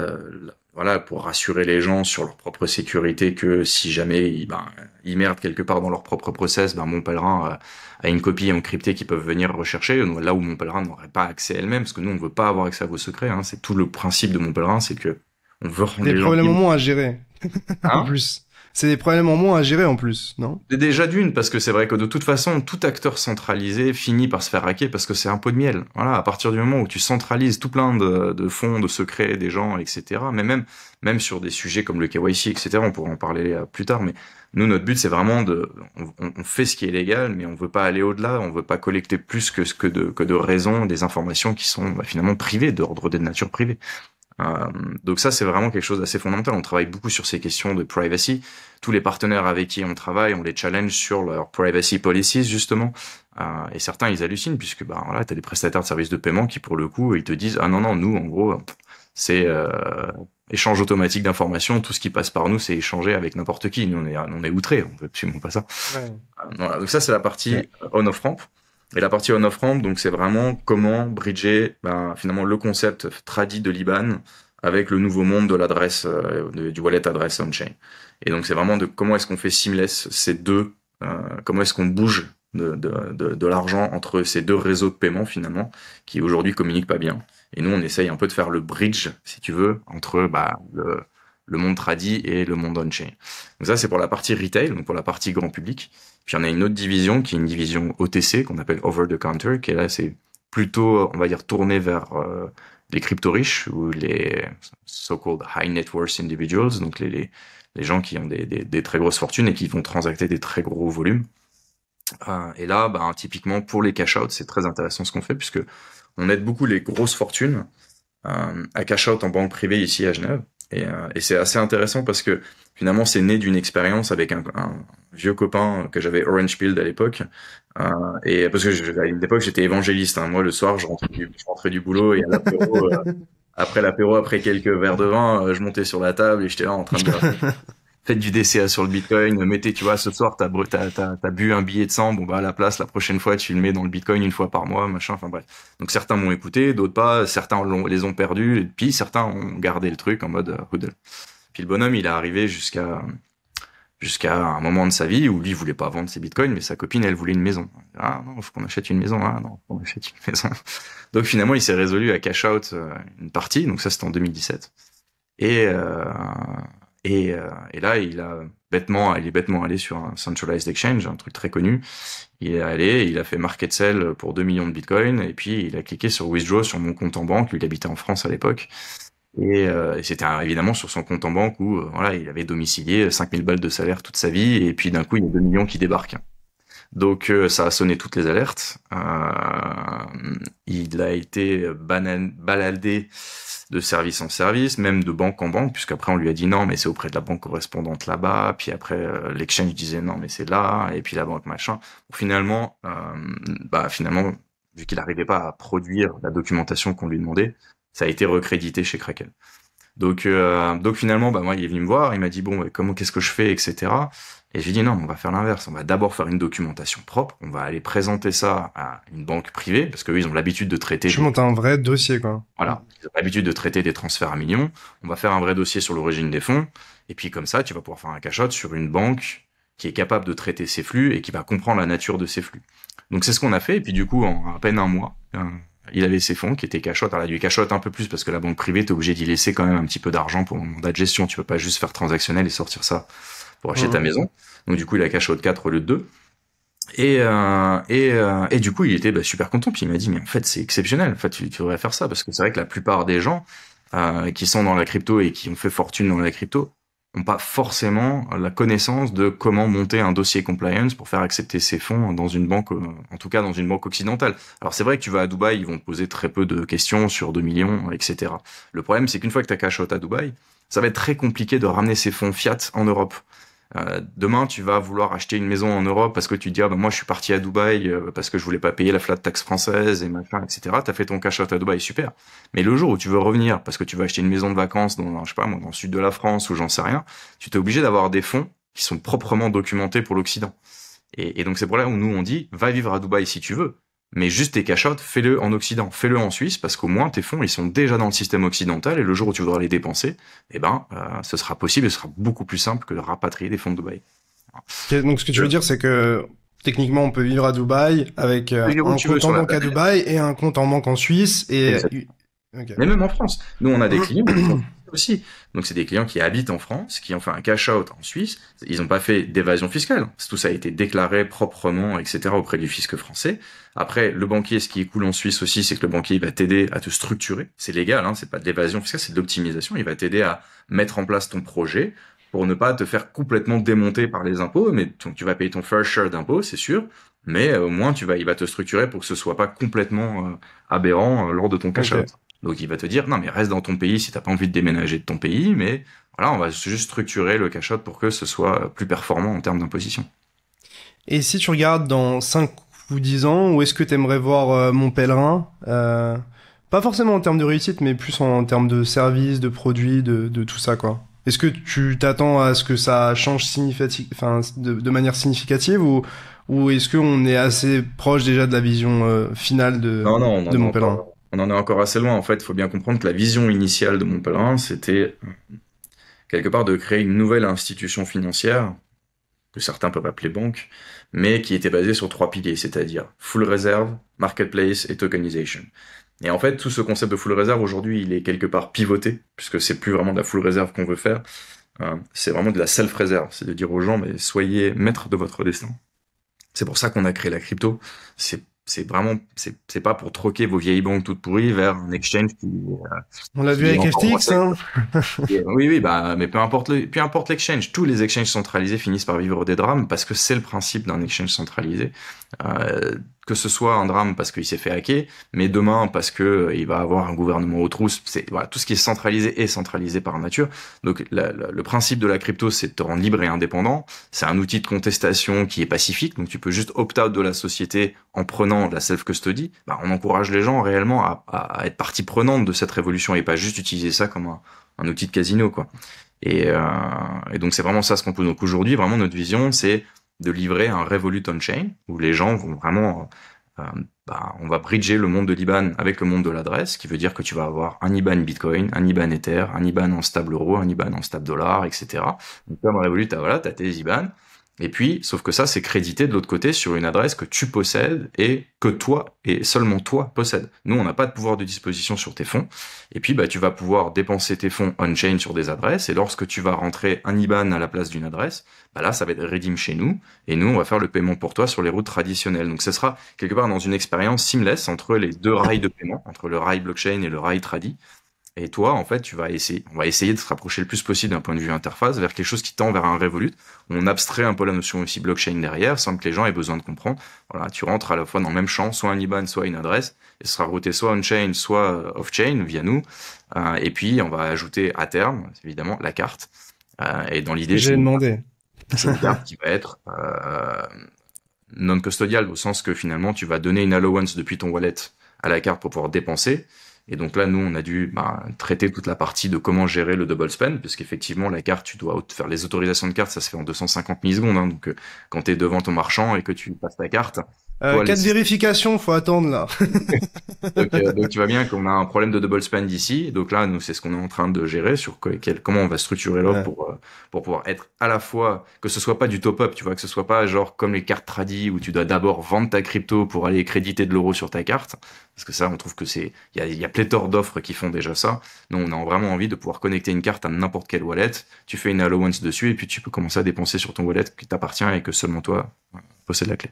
A: voilà, pour rassurer les gens sur leur propre sécurité que si jamais ils, ben, ils merdent quelque part dans leur propre process, ben, mon pèlerin euh, a une copie encryptée qu'ils peuvent venir rechercher, là où mon pèlerin n'aurait pas accès elle-même, parce que nous, on ne veut pas avoir accès à vos secrets. Hein. C'est tout le principe de mon pèlerin, c'est que on veut rendre les gens... Des problèmes
B: à gérer, hein en plus c'est des problèmes en moins à gérer en plus, non
A: Déjà d'une, parce que c'est vrai que de toute façon, tout acteur centralisé finit par se faire hacker parce que c'est un pot de miel. Voilà, à partir du moment où tu centralises tout plein de, fonds, de secrets des gens, etc., mais même, même sur des sujets comme le KYC, etc., on pourra en parler euh, plus tard, mais nous, notre but, c'est vraiment de... On, fait ce qui est légal, mais on veut pas aller au-delà, on veut pas collecter plus que, que, de, que de raison des informations qui sont bah, finalement privées, d'ordre de nature privée. Euh, donc ça, c'est vraiment quelque chose d'assez fondamental. On travaille beaucoup sur ces questions de privacy. Tous les partenaires avec qui on travaille, on les challenge sur leurs privacy policies, justement. Euh, et certains, ils hallucinent, puisque bah, voilà, tu as des prestataires de services de paiement qui, pour le coup, ils te disent « Ah non, non, nous, en gros, c'est euh, échange automatique d'informations. Tout ce qui passe par nous, c'est échanger avec n'importe qui. Nous, on est, on est outrés, on veut absolument pas ça. donc ça, c'est la partie on-off-ramp. Et la partie on-off-ramp, donc c'est vraiment comment bridger ben, finalement le concept tradit de l'IBAN avec le nouveau monde de l'adresse, euh, du wallet adresse on-chain. Et donc c'est vraiment de comment est-ce qu'on fait seamless ces deux, euh, comment est-ce qu'on bouge de, l'argent entre ces deux réseaux de paiement finalement, qui aujourd'hui communiquent pas bien. Et nous, on essaye un peu de faire le bridge, si tu veux, entre bah, le, monde tradit et le monde on-chain. Donc ça, c'est pour la partie retail, donc pour la partie grand public. Puis on a une autre division qui est une division OTC qu'on appelle over the counter, qui est là c'est plutôt euh, on va dire tourné vers euh, les crypto riches ou les so-called high net worth individuals, donc les, les, gens qui ont des, très grosses fortunes et qui vont transacter des très gros volumes. Euh, et là, bah, typiquement pour les cash out, c'est très intéressant ce qu'on fait puisque on aide beaucoup les grosses fortunes à cash out en banque privée ici à Genève. Euh, et, c'est assez intéressant parce que finalement, c'est né d'une expérience avec un, vieux copain que j'avais Orange Peel à l'époque. Euh, et parce que je, une époque, j'étais évangéliste. Hein. Moi, le soir, je rentrais du, boulot et à l'apéro, euh, après l'apéro, après quelques verres de vin, je montais sur la table et j'étais là en train de faites du DCA sur le Bitcoin, mettez, tu vois, ce soir, t'as bu un billet de 100, bon bah à la place, la prochaine fois, tu le mets dans le Bitcoin une fois par mois, machin, enfin bref. Donc certains m'ont écouté, d'autres pas, certains les ont perdus, et puis certains ont gardé le truc en mode euh, hoodle. Puis le bonhomme, il est arrivé jusqu'à jusqu'à un moment de sa vie où lui il voulait pas vendre ses bitcoins, mais sa copine, elle voulait une maison. Ah non, faut qu'on achète une maison. Ah non, on achète une maison. Donc finalement, il s'est résolu à cash out euh, une partie. Donc ça, c'était en 2017. Et euh, euh, et, là, il a bêtement, il est bêtement allé sur un centralized exchange, un truc très connu. Il est allé, il a fait market sell pour 2 millions de bitcoins, et puis il a cliqué sur withdraw sur mon compte en banque. il habitait en France à l'époque. Et, euh, c'était évidemment sur son compte en banque où euh, voilà, il avait domicilié 5000 balles de salaire toute sa vie, et puis d'un coup, il y a 2 millions qui débarquent. Donc ça a sonné toutes les alertes. il a été baladé de service en service, même de banque en banque, puisqu'après on lui a dit non, mais c'est auprès de la banque correspondante là-bas, puis après euh, l'exchange disait non, mais c'est là, et puis la banque machin. Finalement, euh, bah finalement, vu qu'il n'arrivait pas à produire la documentation qu'on lui demandait, ça a été recrédité chez Kraken. Donc, euh, donc finalement, bah moi, il est venu me voir, il m'a dit bon, comment qu'est-ce que je fais, etc. Et j'ai dit non, on va faire l'inverse. On va d'abord faire une documentation propre. On va aller présenter ça à une banque privée parce qu'eux, ils ont l'habitude de traiter. Je
B: monte montes un vrai dossier, quoi.
A: Voilà. Ils ont l'habitude de traiter des transferts à millions. On va faire un vrai dossier sur l'origine des fonds. Et puis, comme ça, tu vas pouvoir faire un cash sur une banque qui est capable de traiter ces flux et qui va comprendre la nature de ces flux. Donc, c'est ce qu'on a fait. Et puis, du coup, en à peine un mois, hein, il avait ses fonds qui étaient cachottes. Alors, il a du cachotte un peu plus parce que la banque privée, t'es obligé d'y laisser quand même un petit peu d'argent pour un mandat de gestion. Tu peux pas juste faire transactionnel et sortir ça pour acheter ta mmh. maison. Donc du coup, il a cash out 4 au lieu de 2. Et, euh, et, euh, et, du coup, il était bah, super content. Puis il m'a dit, mais en fait, c'est exceptionnel. En fait, tu, tu, devrais faire ça parce que c'est vrai que la plupart des gens euh, qui sont dans la crypto et qui ont fait fortune dans la crypto n'ont pas forcément la connaissance de comment monter un dossier compliance pour faire accepter ces fonds dans une banque, en tout cas dans une banque occidentale. Alors c'est vrai que tu vas à Dubaï, ils vont te poser très peu de questions sur 2 millions, etc. Le problème, c'est qu'une fois que tu as cash out à Dubaï, ça va être très compliqué de ramener ces fonds fiat en Europe. Euh, demain, tu vas vouloir acheter une maison en Europe parce que tu dis ah, ben, moi je suis parti à Dubaï euh, parce que je voulais pas payer la flat tax française et machin, etc. T'as fait ton cash à Dubaï, super. Mais le jour où tu veux revenir parce que tu veux acheter une maison de vacances dans je sais pas moi dans le sud de la France ou j'en sais rien, tu t'es obligé d'avoir des fonds qui sont proprement documentés pour l'Occident. et donc c'est pour là où nous on dit va vivre à Dubaï si tu veux, mais juste tes cachottes, fais-le en Occident, fais-le en Suisse, parce qu'au moins tes fonds, ils sont déjà dans le système occidental, et le jour où tu voudras les dépenser, eh ben, euh, ce sera possible, et ce sera beaucoup plus simple que de rapatrier des fonds de Dubaï.
B: Donc ce que tu veux dire, c'est que techniquement, on peut vivre à Dubaï avec euh, un compte en banque à Dubaï et un compte en banque en Suisse, et... Mais même en France, nous on a des clients
A: aussi. Donc c'est des clients qui habitent en France, qui ont fait un cash out en Suisse, ils n'ont pas fait d'évasion fiscale. Tout ça a été déclaré proprement, etc. auprès du fisc français. Après, le banquier, ce qui est en Suisse aussi, c'est que le banquier va t'aider à te structurer. C'est légal, hein, c'est pas de l'évasion fiscale, c'est de l'optimisation. Il va t'aider à mettre en place ton projet pour ne pas te faire complètement démonter par les impôts. Mais tu vas payer ton fair share d'impôts, c'est sûr. Mais euh, au moins, tu vas, il va te structurer pour que ce soit pas complètement euh, aberrant euh, lors de ton cash out. Donc il va te dire non mais reste dans ton pays si t'as pas envie de déménager de ton pays, mais voilà on va juste structurer le cash out pour que ce soit plus performant en termes d'imposition.
B: Et si tu regardes dans 5 ou 10 ans, où est-ce que tu aimerais voir euh, mon pèlerin euh, Pas forcément en termes de réussite, mais plus en, termes de services, de produits, de, tout ça quoi. Est-ce que tu t'attends à ce que ça change significatif, de, manière significative ou ou est-ce qu'on est assez proche déjà de la vision euh, finale de, de mon pèlerin
A: on en est encore assez loin. En fait, il faut bien comprendre que la vision initiale de Montpellerin, c'était euh, quelque part de créer une nouvelle institution financière, que certains peuvent appeler banque, mais qui était basée sur trois piliers, c'est-à-dire full reserve, marketplace et tokenization. Et en fait, tout ce concept de full reserve, aujourd'hui, il est quelque part pivoté, puisque c'est plus vraiment de la full reserve qu'on veut faire, euh, c'est vraiment de la self-reserve, c'est de dire aux gens, mais soyez maître de votre destin. C'est pour ça qu'on a créé la crypto, c'est c'est vraiment c'est pas pour troquer vos vieilles banques toutes pourries vers un exchange qui on l'a vu avec FTX
B: hein
A: oui oui bah mais peu importe le, peu importe l'exchange tous les exchanges centralisés finissent par vivre des drames parce que c'est le principe d'un exchange centralisé euh, que ce soit un drame parce qu'il s'est fait hacker, mais demain parce que euh, il va avoir un gouvernement aux trousses. C'est voilà, tout ce qui est centralisé est centralisé par nature. Donc le principe de la crypto, c'est de te rendre libre et indépendant. C'est un outil de contestation qui est pacifique, donc tu peux juste opt out de la société en prenant la self custody. Bah, on encourage les gens réellement à, être partie prenante de cette révolution et pas juste utiliser ça comme un, outil de casino quoi. Euh, et, donc c'est vraiment ça ce qu'on peut... Donc aujourd'hui, vraiment notre vision, c'est de livrer un Revolut on-chain où les gens vont vraiment euh, bah, on va bridger le monde de l'IBAN avec le monde de l'adresse, ce qui veut dire que tu vas avoir un IBAN Bitcoin, un IBAN Ether, un IBAN en stable euro, un IBAN en stable dollar, etc. Donc comme Revolut, tu voilà, as tes IBAN, et puis, sauf que ça, c'est crédité de l'autre côté sur une adresse que tu possèdes et que toi, et seulement toi, possèdes. Nous, on n'a pas de pouvoir de disposition sur tes fonds. Et puis, bah, tu vas pouvoir dépenser tes fonds on-chain sur des adresses. Et lorsque tu vas rentrer un IBAN à la place d'une adresse, bah là, ça va être redeem chez nous. Et nous, on va faire le paiement pour toi sur les routes traditionnelles. Donc, ce sera quelque part dans une expérience seamless entre les deux rails de paiement, entre le rail blockchain et le rail tradi, et toi, en fait, tu vas essayer. On va essayer de se rapprocher le plus possible d'un point de vue interface vers quelque chose qui tend vers un Revolut. On abstrait un peu la notion aussi blockchain derrière, sans que les gens aient besoin de comprendre. Voilà, tu rentres à la fois dans le même champ, soit un IBAN, soit une adresse, et ce sera routé soit on-chain, soit euh, off-chain via nous. Euh, et puis, on va ajouter à terme, évidemment, la carte. Euh, et dans l'idée, j'ai
B: demandé. C'est
A: une carte qui va être non custodial au sens que finalement, tu vas donner une allowance depuis ton wallet à la carte pour pouvoir dépenser. Et donc là, nous, on a dû bah, traiter toute la partie de comment gérer le double spend, parce qu'effectivement, la carte, tu dois faire les autorisations de carte, ça se fait en 250 millisecondes. Hein. donc, euh, quand tu es devant ton marchand et que tu passes ta carte, euh, quatre
B: vérifications, faut attendre là.
A: Euh, donc, tu vois bien qu'on a un problème de double spend ici, Donc là, nous, c'est ce qu'on est en train de gérer sur comment on va structurer l'offre pour euh, pour pouvoir être à la fois que ce soit pas du top-up, tu vois, que ce soit pas genre comme les cartes tradis où tu dois d'abord vendre ta crypto pour aller créditer de l'euro sur ta carte, parce que ça, on trouve que c'est il y a, y a, pléthore d'offres qui font déjà ça. Nous, on a vraiment envie de pouvoir connecter une carte à n'importe quelle wallet. Tu fais une allowance dessus et puis tu peux commencer à dépenser sur ton wallet qui t'appartient et que seulement toi euh, possède la clé.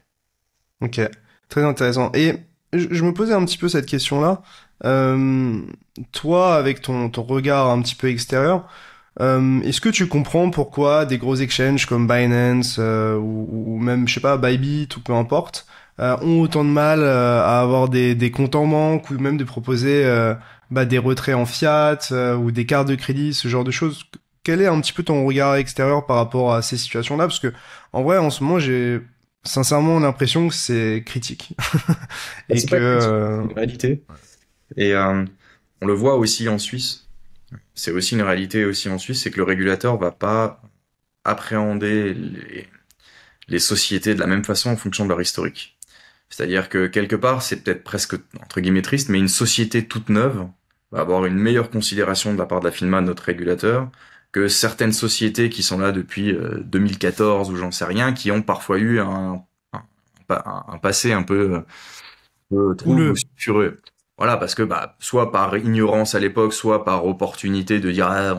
B: Ok, très intéressant. Et je me posais un petit peu cette question-là. Euh, toi, avec ton, ton, regard un petit peu extérieur, euh, est-ce que tu comprends pourquoi des gros exchanges comme Binance euh, ou, même, je sais pas, Bybit ou peu importe, ont autant de mal à avoir des, des, comptes en banque ou même de proposer bah, des retraits en fiat ou des cartes de crédit, ce genre de choses Quel est un petit peu ton regard extérieur par rapport à ces situations-là Parce que en vrai, en ce moment, j'ai sincèrement on a l'impression que c'est critique. et que. Euh,
A: une réalité. Et euh, on le voit aussi en Suisse. C'est aussi une réalité aussi en Suisse, c'est que le régulateur va pas appréhender les, sociétés de la même façon en fonction de leur historique. C'est-à-dire que quelque part, c'est peut-être presque entre guillemets triste, mais une société toute neuve va avoir une meilleure considération de la part de la FINMA, notre régulateur, que certaines sociétés qui sont là depuis 2014 euh, ou j'en sais rien, qui ont parfois eu un, un, passé un peu, euh, Voilà, parce que bah, soit par ignorance à l'époque, soit par opportunité de dire ah,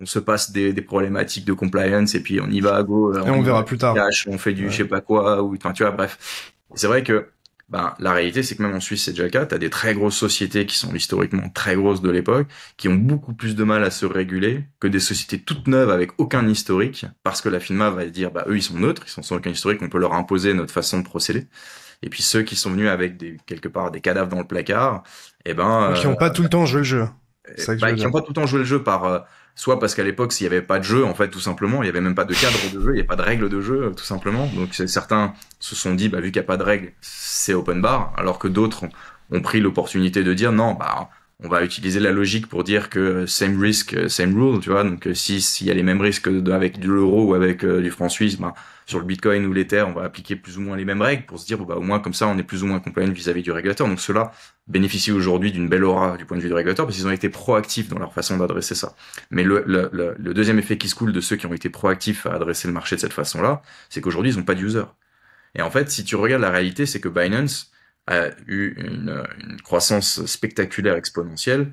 A: on, se passe des, problématiques de compliance et puis on y va à go. Euh, et on, verra plus tard. on fait du je sais pas quoi, ou tu vois, bref. C'est vrai que ben, la réalité, c'est que même en Suisse, c'est déjà le cas. Tu des très grosses sociétés qui sont historiquement très grosses de l'époque, qui ont beaucoup plus de mal à se réguler que des sociétés toutes neuves avec aucun historique, parce que la FINMA va dire, bah, eux, ils sont neutres, ils sont sans aucun historique, on peut leur imposer notre façon de procéder. Et puis ceux qui sont venus avec des, quelque part des cadavres dans le placard, eh ben. Qui n'ont pas
B: euh, tout le temps joué le jeu. Euh, bah, qui n'ont
A: pas tout le temps joué le jeu par euh, soit parce qu'à l'époque, s'il n'y avait pas de jeu, en fait, tout simplement, il n'y avait même pas de cadre de jeu, il n'y a pas de règles de jeu, tout simplement. Donc certains se sont dit, bah, vu qu'il n'y a pas de règles, c'est open bar, alors que d'autres ont pris l'opportunité de dire, non, bah, on va utiliser la logique pour dire que same risk, euh, same rule, tu vois. Donc euh, si s'il y a les mêmes risques avec de l'euro ou avec euh, du franc suisse, ben, sur le Bitcoin ou l'Ether, on va appliquer plus ou moins les mêmes règles pour se dire bah au moins comme ça on est plus ou moins compliant vis-à-vis du régulateur. Donc cela bénéficie aujourd'hui d'une belle aura du point de vue du régulateur parce qu'ils ont été proactifs dans leur façon d'adresser ça. Mais le, deuxième effet qui se coule de ceux qui ont été proactifs à adresser le marché de cette façon-là, c'est qu'aujourd'hui ils n'ont pas d'user. Et en fait, si tu regardes la réalité, c'est que Binance a eu une, croissance spectaculaire exponentielle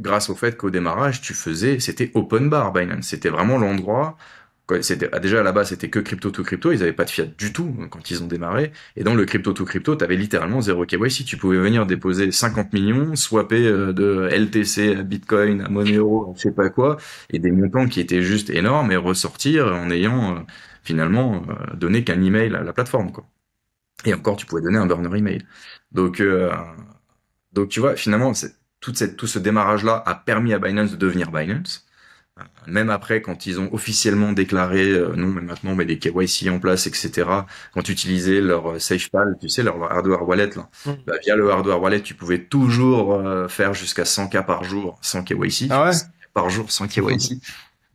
A: grâce au fait qu'au démarrage, tu faisais, c'était open bar Binance, c'était vraiment l'endroit. Ah, déjà à la base, c'était que crypto to crypto, ils n'avaient pas de fiat du tout hein, quand ils ont démarré. Et dans le crypto to crypto, tu avais littéralement zéro si Tu pouvais venir déposer 50 millions, swapper euh, de LTC à Bitcoin, à Monero, je sais pas quoi, et des montants qui étaient juste énormes et ressortir en ayant euh, finalement euh, donné qu'un email à la plateforme. Quoi. Et encore, tu pouvais donner un burner email. Donc, euh, donc tu vois, finalement, tout, cette, tout ce démarrage-là a permis à Binance de devenir Binance. Euh, même après, quand ils ont officiellement déclaré, euh, non, mais maintenant, on met des KYC en place, etc. Quand tu utilisais leur euh, SafePal, tu sais, leur, hardware wallet, là, mm. bah, via le hardware wallet, tu pouvais toujours faire jusqu'à 100 k par jour sans KYC. Ah ouais par jour sans KYC.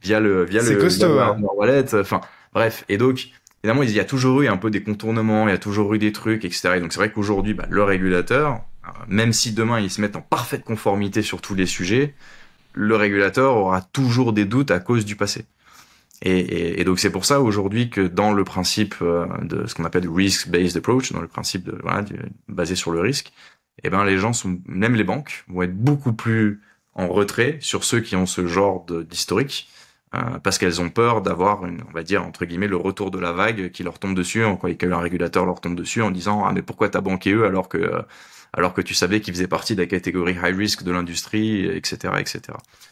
A: via le, via le, hardware wallet. Enfin, bref. Et donc, évidemment, il y a toujours eu un peu des contournements, il y a toujours eu des trucs, etc. Et donc c'est vrai qu'aujourd'hui, bah, le régulateur, euh, même si demain il se met en parfaite conformité sur tous les sujets, le régulateur aura toujours des doutes à cause du passé. Et, donc c'est pour ça aujourd'hui que dans le principe euh, de ce qu'on appelle risk-based approach, dans le principe de, voilà, basé sur le risque, eh ben les gens sont, même les banques, vont être beaucoup plus en retrait sur ceux qui ont ce genre d'historique euh, parce qu'elles ont peur d'avoir, on va dire, entre guillemets, le retour de la vague qui leur tombe dessus, en quoi le régulateur leur tombe dessus en disant Ah, mais pourquoi t'as banqué eux alors que, euh, alors que tu savais qu'ils faisaient partie de la catégorie high risk de l'industrie, etc., etc.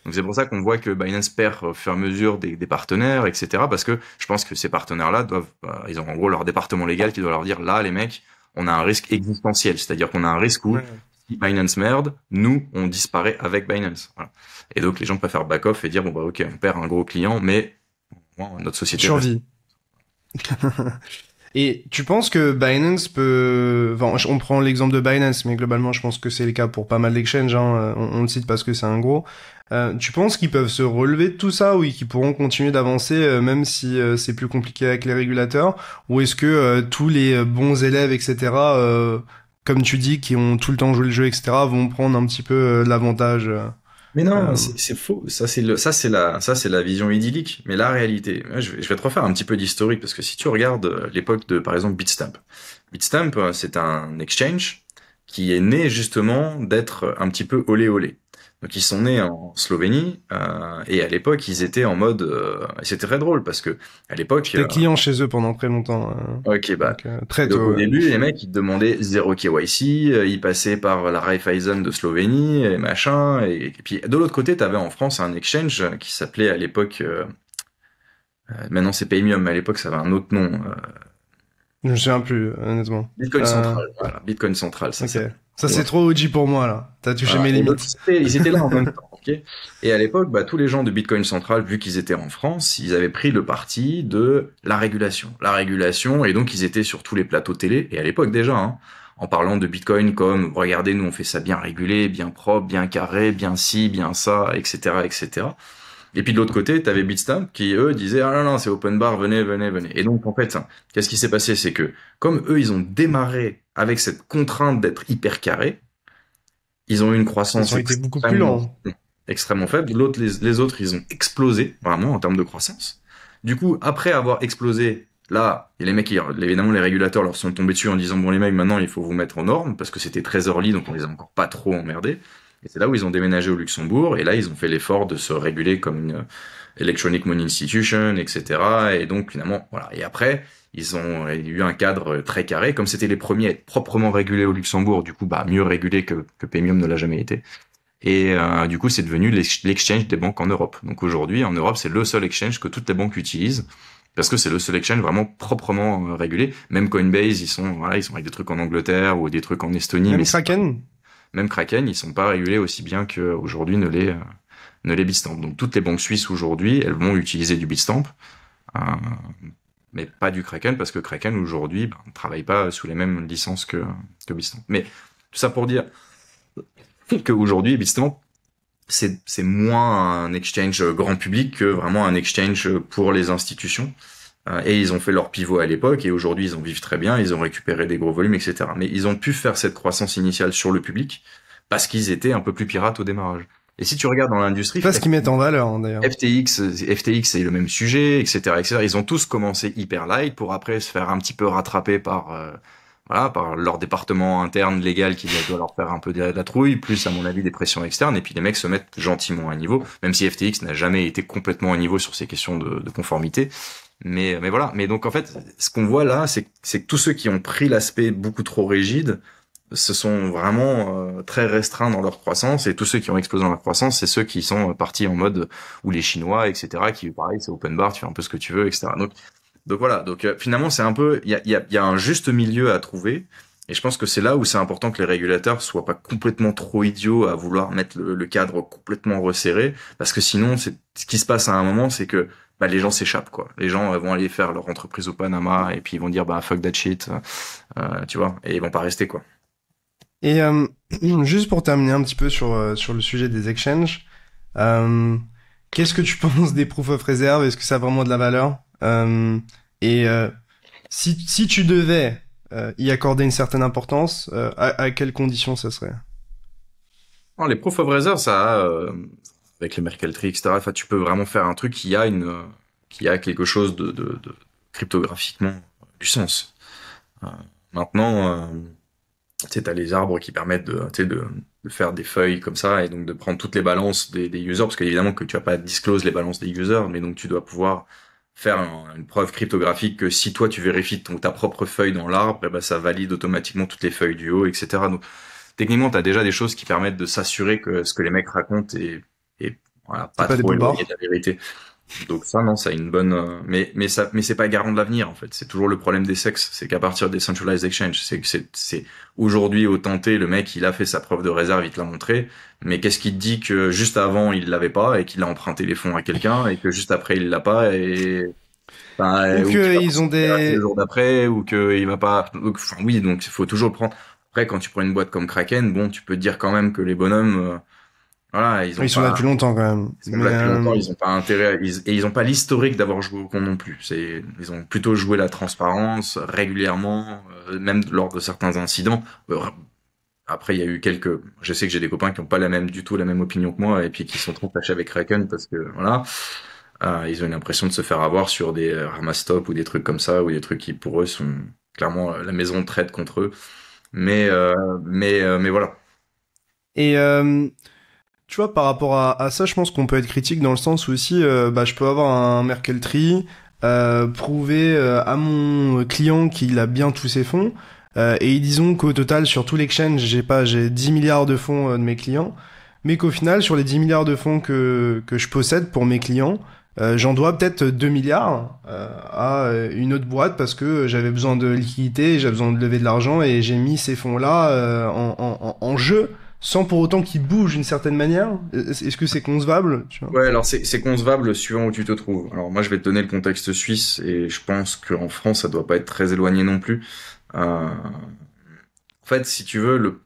A: Donc c'est pour ça qu'on voit que Binance perd au fur et à mesure des, partenaires, etc., parce que je pense que ces partenaires-là doivent, euh, ils ont en gros leur département légal qui doit leur dire Là, les mecs, on a un risque existentiel, c'est-à-dire qu'on a un risque où Binance merde, nous, on disparaît avec Binance. Et donc, les gens préfèrent back-off et dire, bon, bah, ok, on perd un gros client, mais notre société... Survie.
B: et tu penses que Binance peut... Enfin, on prend l'exemple de Binance, mais globalement, je pense que c'est le cas pour pas mal d'exchanges. Hein, on, le cite parce que c'est un gros. Euh, tu penses qu'ils peuvent se relever de tout ça ou qu'ils pourront continuer d'avancer euh, même si euh, c'est plus compliqué avec les régulateurs Ou est-ce que tous les bons élèves, etc., comme tu dis, qui ont tout le temps joué le jeu, etc., vont prendre un petit peu euh, l'avantage. Euh. Mais non, euh,
A: c'est faux. Ça c'est le, ça c'est la, ça c'est la vision idyllique. Mais la réalité, je vais, je vais te refaire un petit peu d'historique parce que si tu regardes l'époque de, par exemple, Bitstamp. Bitstamp, c'est un exchange qui est né justement d'être un petit peu olé olé. Donc ils sont nés en Slovénie euh, et à l'époque ils étaient en mode. Euh, c'était très drôle parce que à l'époque. T'es euh, client
B: chez eux pendant très longtemps. Hein.
A: ok bah euh, très tôt. au début les mecs ils demandaient zéro KYC, ils passaient par la Raiffeisen de Slovénie et machin et, puis de l'autre côté t'avais en France un exchange qui s'appelait à l'époque. maintenant c'est Paymium, mais à l'époque ça avait un autre nom.
B: je me souviens plus honnêtement. Bitcoin Central,
A: voilà, Bitcoin Central, ça. Ça, c'est
B: trop OG pour moi, là. T'as touché ah, mes limites. Ils étaient, là en même temps,
A: Et à l'époque, bah, tous les gens de Bitcoin Central, vu qu'ils étaient en France, ils avaient pris le parti de la régulation. La régulation, et donc ils étaient sur tous les plateaux télé, et à l'époque déjà, hein, en parlant de Bitcoin comme, regardez, nous on fait ça bien régulé, bien propre, bien carré, bien ci, bien ça, etc., etc. Et puis de l'autre côté, tu avais Bitstamp qui, eux, disaient Ah non, non, c'est open bar, venez, venez, venez. Et donc, en fait, qu'est-ce qui s'est passé C'est que, comme eux, ils ont démarré avec cette contrainte d'être hyper carré, ils ont eu une croissance. Extrêmement faible. L'autre, les, autres, ils ont explosé, vraiment, en termes de croissance. Du coup, après avoir explosé Là, et les mecs, évidemment, les régulateurs leur sont tombés dessus en disant bon les mecs, maintenant il faut vous mettre en norme parce que c'était très early, donc on les a encore pas trop emmerdés. Et c'est là où ils ont déménagé au Luxembourg, et là, ils ont fait l'effort de se réguler comme une euh, Electronic Money Institution, etc. Et donc, finalement, voilà. Et après, ils ont eu un cadre euh, très carré. Comme c'était les premiers à être proprement régulés au Luxembourg, du coup, bah, mieux régulés que, que Paymium ne l'a jamais été. Et euh, du coup, c'est devenu l'exchange des banques en Europe. Donc aujourd'hui, en Europe, c'est le seul exchange que toutes les banques utilisent parce que c'est le seul exchange vraiment proprement régulé. Même Coinbase, ils sont voilà, ils sont avec des trucs en Angleterre ou des trucs en Estonie. Même mais même Kraken, ils sont pas régulés aussi bien qu'aujourd'hui ne les euh, ne les Bitstamp. Donc toutes les banques suisses aujourd'hui, elles vont utiliser du Bitstamp, euh, mais pas du Kraken, parce que Kraken aujourd'hui ben, travaille pas sous les mêmes licences que, que Bitstamp. Mais tout ça pour dire qu'aujourd'hui, Bitstamp, c'est moins un exchange grand public que vraiment un exchange pour les institutions. Hein, et ils ont fait leur pivot à l'époque, et aujourd'hui ils en vivent très bien, ils ont récupéré des gros volumes, etc. Mais ils ont pu faire cette croissance initiale sur le public, parce qu'ils étaient un peu plus pirates au démarrage. Et si tu regardes dans l'industrie, parce qu'ils mettent
B: en valeur hein, d'ailleurs.
A: FTX, FTX c'est le même sujet, etc., etc. Ils ont tous commencé hyper light pour après se faire un petit peu rattraper par euh, voilà par leur département interne légal qui doit leur faire un peu de la trouille, plus à mon avis des pressions externes. Et puis les mecs se mettent gentiment à niveau, même si FTX n'a jamais été complètement à niveau sur ces questions de, de conformité. Mais, mais voilà. Mais donc, en fait, ce qu'on voit là, c'est que tous ceux qui ont pris l'aspect beaucoup trop rigide se sont vraiment euh, très restreints dans leur croissance. Et tous ceux qui ont explosé dans leur croissance, c'est ceux qui sont euh, partis en mode ou les Chinois, etc., qui, pareil, c'est open bar, tu fais un peu ce que tu veux, etc. Donc, donc voilà. Donc, euh, finalement, c'est un peu, il y a, y a un juste milieu à trouver. Et je pense que c'est là où c'est important que les régulateurs soient pas complètement trop idiots à vouloir mettre le, le cadre complètement resserré, parce que sinon, c'est ce qui se passe à un moment, c'est que bah, les gens s'échappent quoi. Les gens euh, vont aller faire leur entreprise au Panama et puis ils vont dire bah fuck that shit, euh, euh, tu vois, et ils vont pas rester quoi.
B: Et juste pour terminer un petit peu sur sur le sujet des exchanges, qu'est-ce que tu penses des proof of reserve Est-ce que ça a vraiment de la valeur Et si si tu devais y accorder une certaine importance, à, quelles conditions ça serait
A: oh, les proof of reserve, ça avec les Merkel Tree, etc. Enfin, tu peux vraiment faire un truc qui a une, qui a quelque chose de, de, de cryptographiquement du sens. Euh, maintenant, euh, tu as les arbres qui permettent de, de, de, faire des feuilles comme ça et donc de prendre toutes les balances des, des users, parce qu'évidemment que tu vas pas disclose les balances des users, mais donc tu dois pouvoir faire une preuve cryptographique que si toi tu vérifies ton, ta propre feuille dans l'arbre, eh ben, ça valide automatiquement toutes les feuilles du haut, etc. Donc, techniquement, tu as déjà des choses qui permettent de s'assurer que ce que les mecs racontent est voilà, pas, trop éloigné de la vérité. Donc ça, non, ça une bonne, euh, mais mais ça, mais c'est pas garant de l'avenir en fait. C'est toujours le problème des sexes, c'est qu'à partir des centralized exchange, c'est que c'est aujourd'hui au tenté, le mec il a fait sa preuve de réserve, il te l'a montré, mais qu'est-ce qui te dit que juste avant il l'avait pas et qu'il a emprunté les fonds à quelqu'un et que juste après il l'a pas et enfin, ou qu'ils ont des jours d'après ou que il va pas, oui, donc il faut toujours prendre. Après, quand tu prends une boîte comme Kraken, bon, tu peux dire quand même que les bonhommes euh, voilà, ils, sont là depuis
B: longtemps quand même. Ils sont là depuis longtemps, euh, ils
A: n'ont pas intérêt, ils, et ils n'ont pas l'historique d'avoir joué au con non plus. C'est, ils ont plutôt joué la transparence régulièrement, euh, même lors de certains incidents. Euh, après, il y a eu quelques. Je sais que j'ai des copains qui n'ont pas la même du tout la même opinion que moi et puis qui sont trop fâchés avec Kraken parce que voilà, ils ont l'impression de se faire avoir sur des ramastop ou des trucs comme ça ou des trucs qui pour eux sont clairement la maison traite contre eux. Mais mais mais voilà.
B: Et tu vois, par rapport à, ça, je pense qu'on peut être critique dans le sens où aussi, euh, bah, je peux avoir un Tree, euh, prouver euh, à mon client qu'il a bien tous ses fonds, euh, et disons qu'au total, sur tous les l'exchange, j'ai pas, j'ai 10 milliards de fonds de mes clients, mais qu'au final, sur les 10 milliards de fonds que, que je possède pour mes clients, j'en dois peut-être 2 milliards à une autre boîte parce que j'avais besoin de liquidité, j'avais besoin de lever de l'argent et j'ai mis ces fonds-là en, en, en, jeu sans pour autant qu'il bouge d'une certaine manière Est-ce que c'est concevable
A: Ouais, alors c'est concevable suivant où tu te trouves. Alors moi, je vais te donner le contexte suisse et je pense qu'en France, ça doit pas être très éloigné non plus. Euh... En fait, si tu veux, le...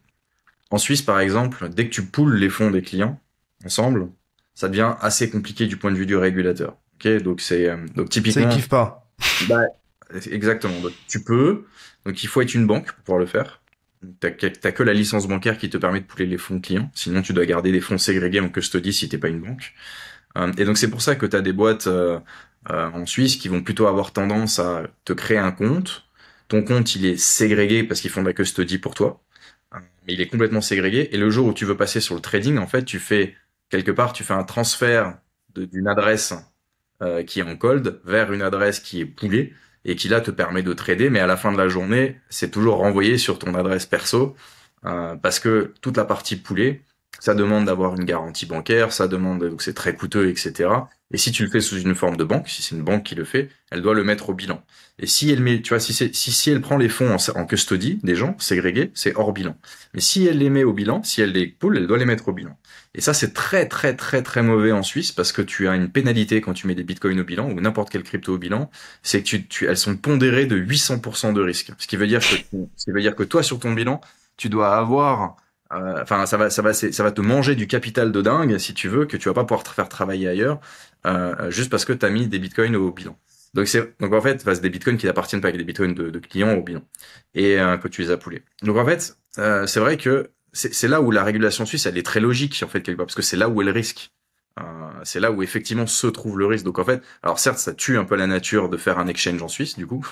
A: en Suisse, par exemple, dès que tu poules les fonds des clients ensemble, ça devient assez compliqué du point de vue du régulateur. Ok, donc c'est euh, donc typiquement. Ça kiffe pas. Bah, exactement. Donc, tu peux. Donc il faut être une banque pour pouvoir le faire. T'as que la licence bancaire qui te permet de pouler les fonds clients. Sinon, tu dois garder des fonds ségrégés en custody si t'es pas une banque. Euh, et donc, c'est pour ça que as des boîtes euh, euh, en Suisse qui vont plutôt avoir tendance à te créer un compte. Ton compte, il est ségrégué parce qu'ils font de la custody pour toi. Mais il est complètement ségrégué. Et le jour où tu veux passer sur le trading, en fait, tu fais, quelque part, tu fais un transfert d'une adresse qui est en cold vers une adresse qui est poulée et qui là te permet de trader, mais à la fin de la journée, c'est toujours renvoyé sur ton adresse perso, euh, parce que toute la partie poulet, ça demande d'avoir une garantie bancaire, ça demande, donc c'est très coûteux, etc. Et si tu le fais sous une forme de banque, si c'est une banque qui le fait, elle doit le mettre au bilan. Et si elle met, tu vois, si, si, si elle prend les fonds en, custodie custody des gens ségrégés, c'est hors bilan. Mais si elle les met au bilan, si elle les poule, elle doit les mettre au bilan. Et ça, c'est très, très, très, très mauvais en Suisse parce que tu as une pénalité quand tu mets des bitcoins au bilan ou n'importe quelle crypto au bilan. C'est que tu, elles sont pondérées de 800% de risque. Ce qui veut dire que, ce qui veut dire que toi, sur ton bilan, tu dois avoir euh, enfin, ça va, ça va, ça va te manger du capital de dingue si tu veux que tu vas pas pouvoir te faire travailler ailleurs euh, juste parce que tu as mis des bitcoins au bilan. Donc, c'est, donc en fait, bah, c'est des bitcoins qui n'appartiennent pas, avec des bitcoins de, clients au bilan et euh, que tu les as poulés. Donc en fait, c'est vrai que c'est, là où la régulation suisse, elle est très logique en fait quelque part, parce que c'est là où est le risque. c'est là où effectivement se trouve le risque. Donc en fait, alors certes, ça tue un peu la nature de faire un exchange en Suisse, du coup.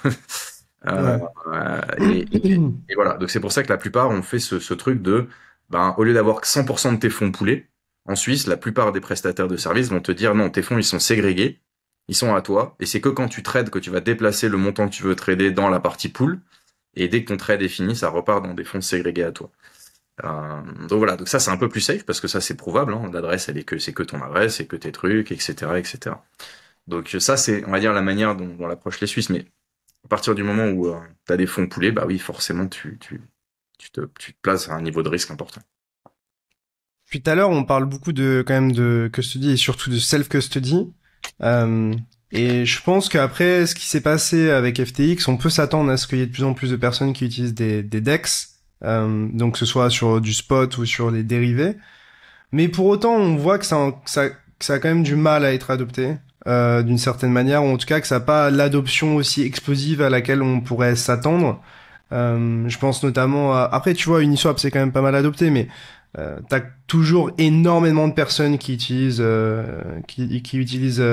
A: et, voilà. Donc c'est pour ça que la plupart ont fait ce truc de ben, au lieu d'avoir que 100% de tes fonds poulets, en Suisse, la plupart des prestataires de services vont te dire non, tes fonds, ils sont ségrégés, ils sont à toi, et c'est que quand tu trades que tu vas déplacer le montant que tu veux trader dans la partie pool, et dès que ton trade est fini, ça repart dans des fonds ségrégés à toi. Euh, donc voilà, donc ça c'est un peu plus safe parce que ça c'est prouvable, hein. l'adresse elle est que c'est que ton adresse, c'est que tes trucs, etc., etc. Donc ça c'est on va dire la manière dont, on l'approche les Suisses, mais à partir du moment où euh, t'as tu as des fonds poulets, bah oui forcément tu tu te, places à un niveau de risque important.
B: Puis tout à l'heure, on parle beaucoup de quand même de custody et surtout de self custody. Euh, et je pense qu'après ce qui s'est passé avec FTX, on peut s'attendre à ce qu'il y ait de plus en plus de personnes qui utilisent des, des DEX, euh, donc que ce soit sur du spot ou sur les dérivés. Mais pour autant, on voit que ça, ça, ça a quand même du mal à être adopté euh, d'une certaine manière, ou en tout cas que ça n'a pas l'adoption aussi explosive à laquelle on pourrait s'attendre. Euh, je pense notamment à... Après, tu vois, Uniswap, c'est quand même pas mal adopté, mais euh, t'as toujours énormément de personnes qui utilisent euh, qui, qui, utilisent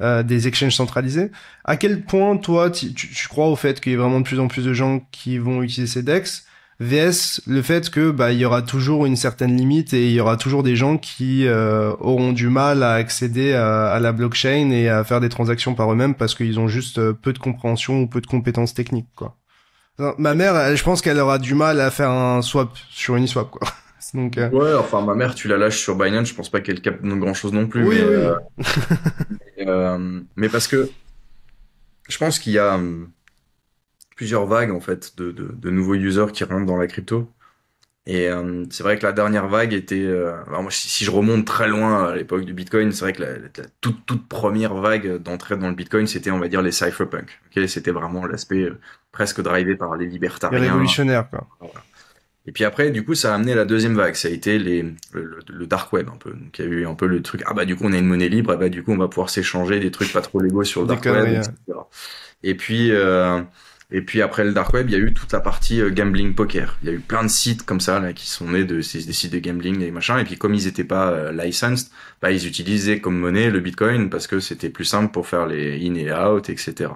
B: euh, des exchanges centralisés. À quel point toi tu, tu crois au fait qu'il y ait vraiment de plus en plus de gens qui vont utiliser ces DEX VS le fait que bah il y aura toujours une certaine limite et il y aura toujours des gens qui auront du mal à accéder à, à, la blockchain et à faire des transactions par eux-mêmes parce qu'ils ont juste peu de compréhension ou peu de compétences techniques quoi ma mère, je pense qu'elle aura du mal à faire un swap sur Uniswap, quoi. Euh.
A: Ouais, enfin, ma mère, tu la lâches sur Binance, je pense pas qu'elle capte grand chose non plus. mais, euh, euh, mais, parce que je pense qu'il y a hum, plusieurs vagues, en fait, de, de, de, nouveaux users qui rentrent dans la crypto. Et euh, c'est vrai que la dernière vague était. Euh, moi, si, je remonte très loin à l'époque du Bitcoin, c'est vrai que la, toute toute première vague d'entrée dans le Bitcoin, c'était on va dire les cypherpunks. c'était vraiment l'aspect euh, presque drivé par les libertariens. Les révolutionnaires quoi. Et puis après, du coup, ça a amené la deuxième vague. Ça a été les, le, dark web un peu. Donc il y a eu un peu le truc ah bah du coup on a une monnaie libre, Et ah bah du coup on va pouvoir s'échanger des trucs pas trop légaux sur le dark web, Et puis et puis après le dark web, il y a eu toute la partie euh, gambling poker. Il y a eu plein de sites comme ça là qui sont nés de ces sites de gambling et machin. Et puis comme ils n'étaient pas euh, licensed, bah ils utilisaient comme monnaie le Bitcoin parce que c'était plus simple pour faire les in et out, etc.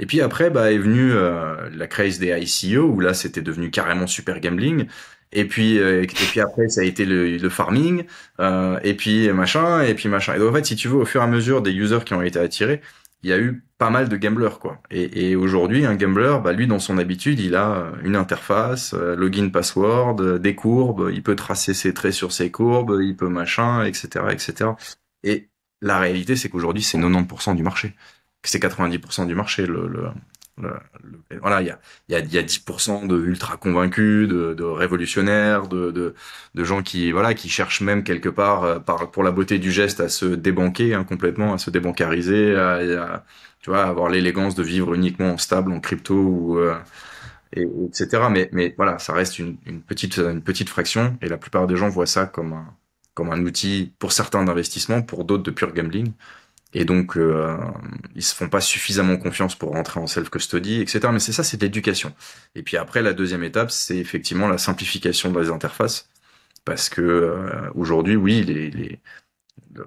A: Et puis après, bah est venue euh, la crise des ICO où là c'était devenu carrément super gambling. Et puis, et puis après, ça a été le, le farming, euh, et puis machin, et puis machin. Et donc en fait, si tu veux, au fur et à mesure des users qui ont été attirés, il y a eu pas mal de gamblers quoi. Et, aujourd'hui, un gambler, bah lui dans son habitude, il a euh, une interface, euh, login, password, euh, des courbes, il peut tracer ses traits sur ses courbes, il peut machin, etc., etc. Et la réalité, c'est qu'aujourd'hui, c'est 90% du marché, c'est 90% du marché le, voilà, il y a, 10% de ultra convaincus, de, révolutionnaires, de, gens qui voilà qui cherchent même quelque part euh, pour la beauté du geste à se débanquer hein, complètement, à se débancariser, à, tu vois, avoir l'élégance de vivre uniquement en stable, en crypto ou euh, etc. Mais, voilà, ça reste une, petite une petite fraction et la plupart des gens voient ça comme un, comme un outil pour certains d'investissement, pour d'autres de pure gambling. Et donc, euh, ils se font pas suffisamment confiance pour rentrer en self-custody, etc. Mais c'est ça, c'est l'éducation. Et puis après, la deuxième étape, c'est effectivement la simplification des interfaces. Parce que euh, aujourd'hui, oui, les,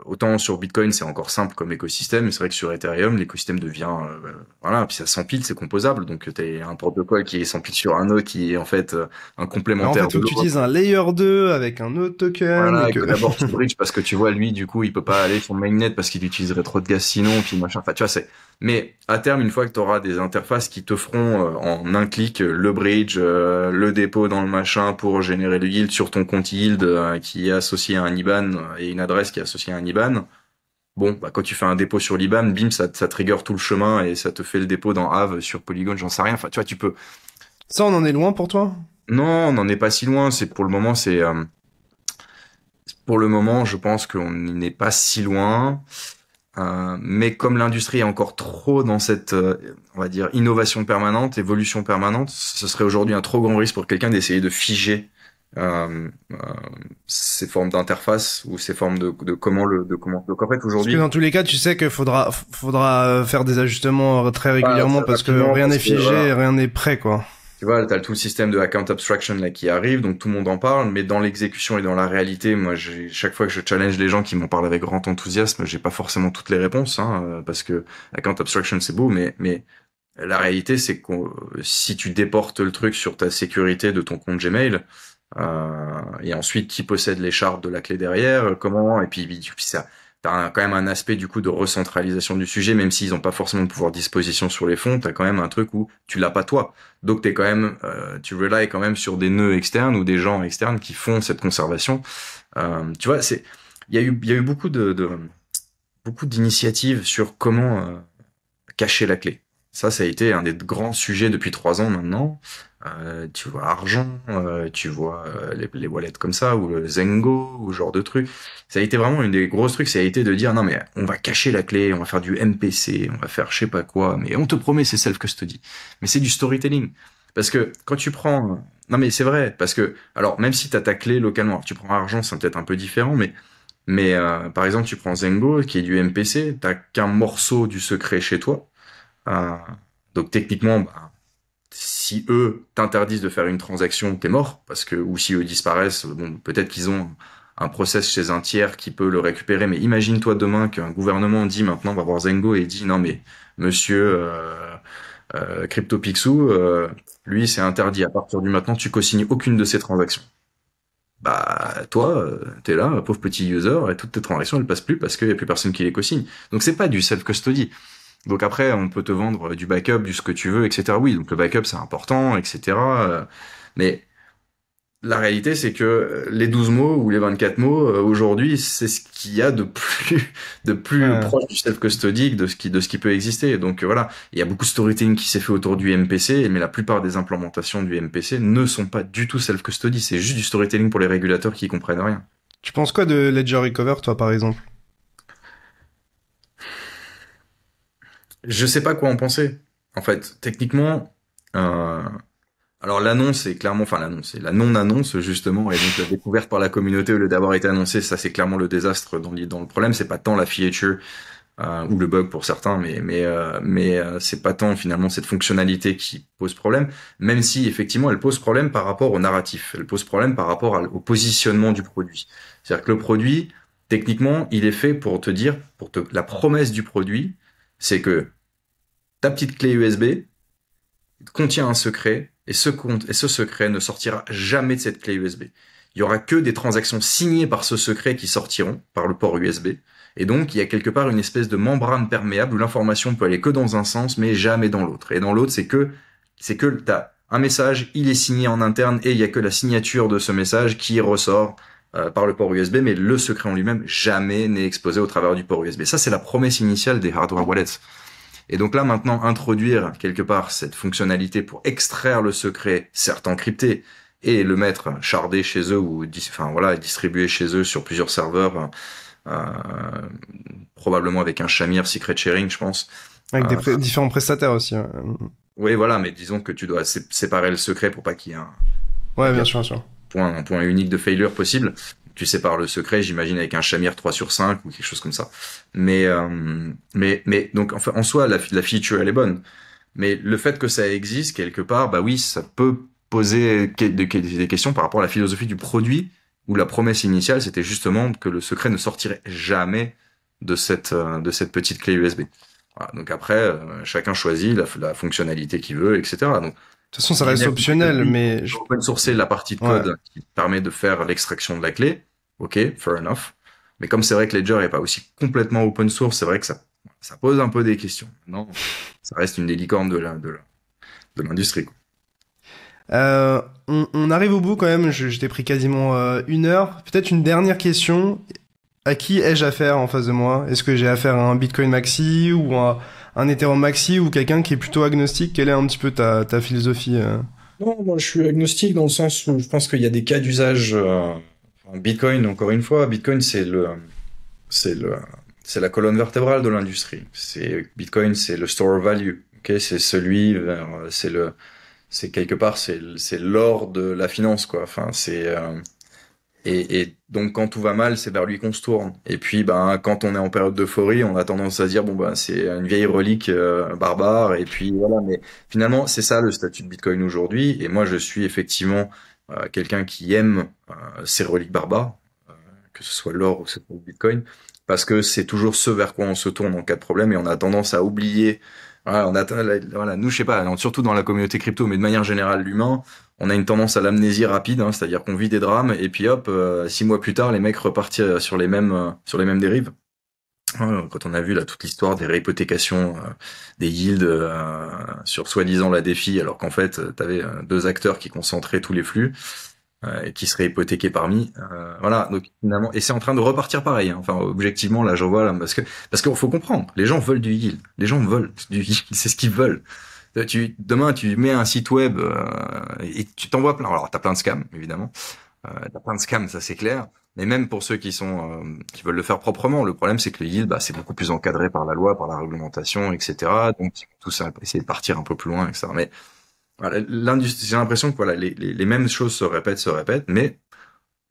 A: autant sur Bitcoin, c'est encore simple comme écosystème, mais c'est vrai que sur Ethereum, l'écosystème devient, euh, voilà, puis ça s'empile, c'est composable, donc tu as un protocole qui s'empile sur un autre qui est en fait euh, un complémentaire. en tu utilises
B: un layer 2 avec un autre token. Voilà, d'abord tu
A: bridge parce que tu vois, lui, du coup, il peut pas aller sur le mainnet parce qu'il utiliserait trop de gaz sinon, puis machin. Enfin, tu vois, c'est. Mais à terme, une fois que tu auras des interfaces qui te feront euh, en un clic le bridge, le dépôt dans le machin pour générer le yield sur ton compte yield qui est associé à un IBAN et une adresse qui est associée à un IBAN. Bon, bah, quand tu fais un dépôt sur l'IBAN, bim, ça, ça trigger tout le chemin et ça te fait le dépôt dans Have sur Polygon, j'en sais rien. Enfin, tu vois, tu peux. Ça, on en est loin pour toi Non, on n'en est pas si loin. C'est pour le moment, c'est. Euh, pour le moment, je pense qu'on n'est pas si loin. Euh, mais comme l'industrie est encore trop dans cette, euh, on va dire, innovation permanente, évolution permanente, ce serait aujourd'hui un trop grand risque pour quelqu'un d'essayer de figer euh, euh, ces formes d'interface ou ces formes de, de, comment le de comment donc en fait aujourd'hui dans
B: tous les cas tu sais qu'il faudra faudra faire des ajustements euh, très bah, régulièrement parce que rien n'est figé rien n'est prêt quoi
A: tu vois t'as tout le système de account abstraction là qui arrive donc tout le monde en parle mais dans l'exécution et dans la réalité moi j'ai chaque fois que je challenge les gens qui m'en parlent avec grand enthousiasme j'ai pas forcément toutes les réponses hein, parce que account abstraction c'est beau mais mais la réalité c'est que si tu déportes le truc sur ta sécurité de ton compte Gmail euh, et ensuite qui possède l'écharpe de la clé derrière, euh, comment et puis, puis ça t'as quand même un aspect du coup de recentralisation du sujet, même s'ils n'ont pas forcément le pouvoir disposition sur les fonds, t'as quand même un truc où tu l'as pas toi. Donc t'es quand même, euh, tu relies quand même sur des nœuds externes ou des gens externes qui font cette conservation. Euh, tu vois, c'est, il y a eu, il y a eu beaucoup de, de beaucoup d'initiatives sur comment euh, cacher la clé. Ça, ça a été un des grands sujets depuis trois ans maintenant. Euh, tu vois Argent, euh, tu vois euh, les, les, wallets comme ça, ou le Zengo, ou genre de truc. Ça a été vraiment une des grosses trucs, ça a été de dire non mais on va cacher la clé, on va faire du MPC, on va faire je sais pas quoi, mais on te promet c'est self-custody. Mais c'est du storytelling. Parce que quand tu prends... Non mais c'est vrai, parce que... Alors même si t'as ta clé localement, alors, tu prends Argent, c'est peut-être un peu différent, mais... Mais par exemple, tu prends Zengo, qui est du MPC, t'as qu'un morceau du secret chez toi. donc techniquement, bah, si eux t'interdisent de faire une transaction, t'es mort parce que ou si eux disparaissent, bon, peut-être qu'ils ont un process chez un tiers qui peut le récupérer. Mais imagine-toi demain qu'un gouvernement dit maintenant, on va voir Zengo et dit non mais monsieur euh, euh CryptoPixou, euh, lui c'est interdit. À partir du maintenant, tu co-signes aucune de ces transactions. Bah toi, euh, t'es là, pauvre petit user, et toutes tes transactions elles passent plus parce qu'il y a plus personne qui les co-signe. Donc c'est pas du self custody. Donc après, on peut te vendre euh, du backup, du ce que tu veux, etc. Oui, donc le backup, c'est important, etc. Euh, mais la réalité, c'est que euh, les 12 mots ou les 24 mots, aujourd'hui, c'est ce qu'il y a de plus, de plus proche du self custody de ce qui, de ce qui peut exister. Donc voilà, il y a beaucoup de storytelling qui s'est fait autour du MPC, mais la plupart des implémentations du MPC ne sont pas du tout self-custody. C'est juste du storytelling pour les régulateurs qui comprennent rien.
B: Tu penses quoi de Ledger Recover, toi, par exemple? je
A: sais pas quoi en penser. En fait, techniquement, euh, alors l'annonce est clairement, enfin l'annonce, la non-annonce justement, et donc la découverte par la communauté au lieu d'avoir été annoncée, ça c'est clairement le désastre dans, le problème. C'est pas tant la feature euh, ou le bug pour certains, mais mais euh, mais euh, c'est pas tant finalement cette fonctionnalité qui pose problème, même si effectivement elle pose problème par rapport au narratif, elle pose problème par rapport au positionnement du produit. C'est-à-dire que le produit, techniquement, il est fait pour te dire, pour te, la promesse du produit, c'est que petite clé USB contient un secret et ce, compte, et ce secret ne sortira jamais de cette clé USB. Il y aura que des transactions signées par ce secret qui sortiront par le port USB. Et donc, il y a quelque part une espèce de membrane perméable où l'information peut aller que dans un sens, mais jamais dans l'autre. Et dans l'autre, c'est que, c'est que as un message, il est signé en interne et il y a que la signature de ce message qui ressort euh, par le port USB, mais le secret en lui-même jamais n'est exposé au travers du port USB. Ça, c'est la promesse initiale des hardware wallets. Et donc là, maintenant, introduire quelque part cette fonctionnalité pour extraire le secret, certes encrypté, et le mettre shardé chez eux ou enfin voilà distribué chez eux sur plusieurs serveurs, euh, euh, probablement avec un chamir secret sharing, je pense.
B: Avec des euh, différents prestataires aussi.
A: Oui, voilà, mais disons que tu dois séparer le secret pour pas qu'il y ait un. Point, un point unique de failure possible tu par le secret, j'imagine, avec un chamir 3 sur 5 ou quelque chose comme ça. Mais, euh, mais, mais donc, enfin, en soi, la, la feature, elle est bonne. Mais le fait que ça existe quelque part, bah oui, ça peut poser des questions par rapport à la philosophie du produit, où la promesse initiale, c'était justement que le secret ne sortirait jamais de cette, euh, de cette petite clé USB. Voilà, donc après, euh, chacun choisit la, la fonctionnalité qu'il veut, etc. Donc
B: de toute façon, ça reste optionnel, mais...
A: Je sourcer la partie de code qui permet de faire l'extraction de la clé. OK, fair enough. Mais comme c'est vrai que Ledger n'est pas aussi complètement open source, c'est vrai que ça, ça pose un peu des questions. Non, ça reste une des de l'industrie. de,
B: euh, on, arrive au bout quand même, je, t'ai pris quasiment euh, une heure. Peut-être une dernière question. À qui ai-je affaire en face de moi Est-ce que j'ai affaire à un Bitcoin Maxi ou à, un hétéro maxi ou quelqu'un qui est plutôt agnostique Quelle est un petit peu ta, philosophie euh Non, moi je suis agnostique dans le sens où je
A: pense qu'il y a des cas d'usage. Euh, en Bitcoin, encore une fois, Bitcoin c'est le, c'est le, c'est la colonne vertébrale de l'industrie. C'est Bitcoin, c'est le store of value. c'est celui, euh, c'est le, c'est quelque part, c'est l'or de la finance, quoi. Enfin, c'est, et, donc quand tout va mal, c'est vers lui qu'on se tourne. Et puis ben quand on est en période d'euphorie, on a tendance à dire bon ben c'est une vieille relique euh, barbare. Et puis voilà. Mais finalement c'est ça le statut de Bitcoin aujourd'hui. Et moi je suis effectivement euh, quelqu'un qui aime euh, ces reliques barbares, que ce soit l'or ou ce le Bitcoin, parce que c'est toujours ce vers quoi on se tourne en cas de problème. Et on a tendance à oublier. Voilà, on a voilà nous je sais pas, surtout dans la communauté crypto, mais de manière générale l'humain on a une tendance à l'amnésie rapide, hein, c'est-à-dire qu'on vit des drames et puis hop, euh, six mois plus tard, les mecs repartirent euh, sur les mêmes euh, sur les mêmes dérives. Hein, quand on a vu là toute l'histoire des réhypothécations, des yields sur soi-disant la défi, alors qu'en fait, tu avais deux acteurs qui concentraient tous les flux et qui seraient hypothéqués parmi. voilà, donc finalement, et c'est en train de repartir pareil. Hein. Enfin, objectivement, là, je vois là, parce que parce qu'il faut comprendre, les gens veulent du yield, les gens veulent du yield, c'est ce qu'ils veulent. Euh, demain, tu mets un site web euh, et tu t'envoies plein. Alors, t'as plein de scams, évidemment. Euh, t'as plein de scams, ça c'est clair. Mais même pour ceux qui sont qui veulent le faire proprement, le problème c'est que le yield, bah, c'est beaucoup plus encadré par la loi, par la réglementation, etc. Donc tout ça, essayer de partir un peu plus loin, etc. Mais l'industrie, j'ai l'impression que voilà, les, les, mêmes choses se répètent, se répètent, mais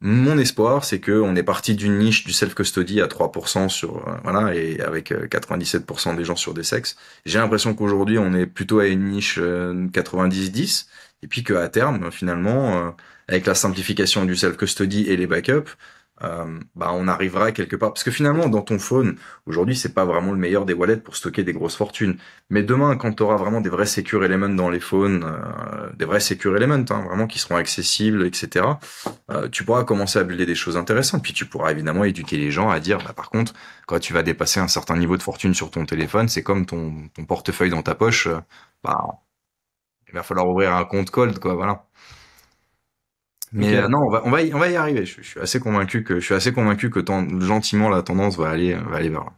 A: mon espoir, c'est que est parti d'une niche du self-custody à 3% sur euh, voilà et avec 97% euh, des gens sur des sexes. J'ai l'impression qu'aujourd'hui, on est plutôt à une niche 90-10 euh, et puis qu'à terme, finalement, avec la simplification du self-custody et les backups, euh, bah on arrivera quelque part. Parce que finalement, dans ton phone, aujourd'hui, c'est pas vraiment le meilleur des wallets pour stocker des grosses fortunes. Mais demain, quand tu auras vraiment des vrais secure elements dans les phones, euh, des vrais secure elements, hein, vraiment qui seront accessibles, etc., euh, tu pourras commencer à builder des choses intéressantes. Puis tu pourras évidemment éduquer les gens à dire, bah, par contre, quand tu vas dépasser un certain niveau de fortune sur ton téléphone, c'est comme ton, ton portefeuille dans ta poche, euh, bah, il va falloir ouvrir un compte cold, quoi, voilà. Mais euh, non, on va, on va, y, arriver. Je, suis assez convaincu que je suis assez convaincu que gentiment la tendance va aller, va aller
B: vers là.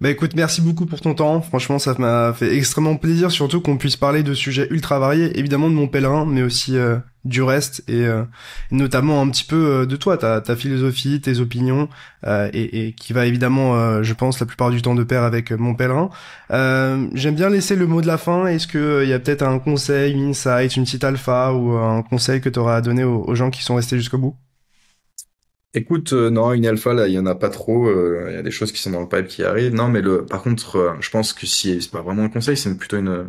B: Bah écoute, merci beaucoup pour ton temps. Franchement, ça m'a fait extrêmement plaisir, surtout qu'on puisse parler de sujets ultra variés, évidemment de mon pèlerin, mais aussi euh, du reste et euh, notamment un petit peu euh, de toi, ta, philosophie, tes opinions euh, et, qui va évidemment, je pense, la plupart du temps de pair avec mon pèlerin. J'aime bien laisser le mot de la fin. Est-ce que il y a peut-être un conseil, une insight, une petite alpha ou un conseil que tu auras à donner aux, gens qui sont restés jusqu'au bout
A: Écoute, non, une alpha là, il y en a pas trop. Il y a des choses qui sont dans le pipe qui arrivent. Non, mais le, par contre, je pense que si c'est pas vraiment un conseil, c'est plutôt une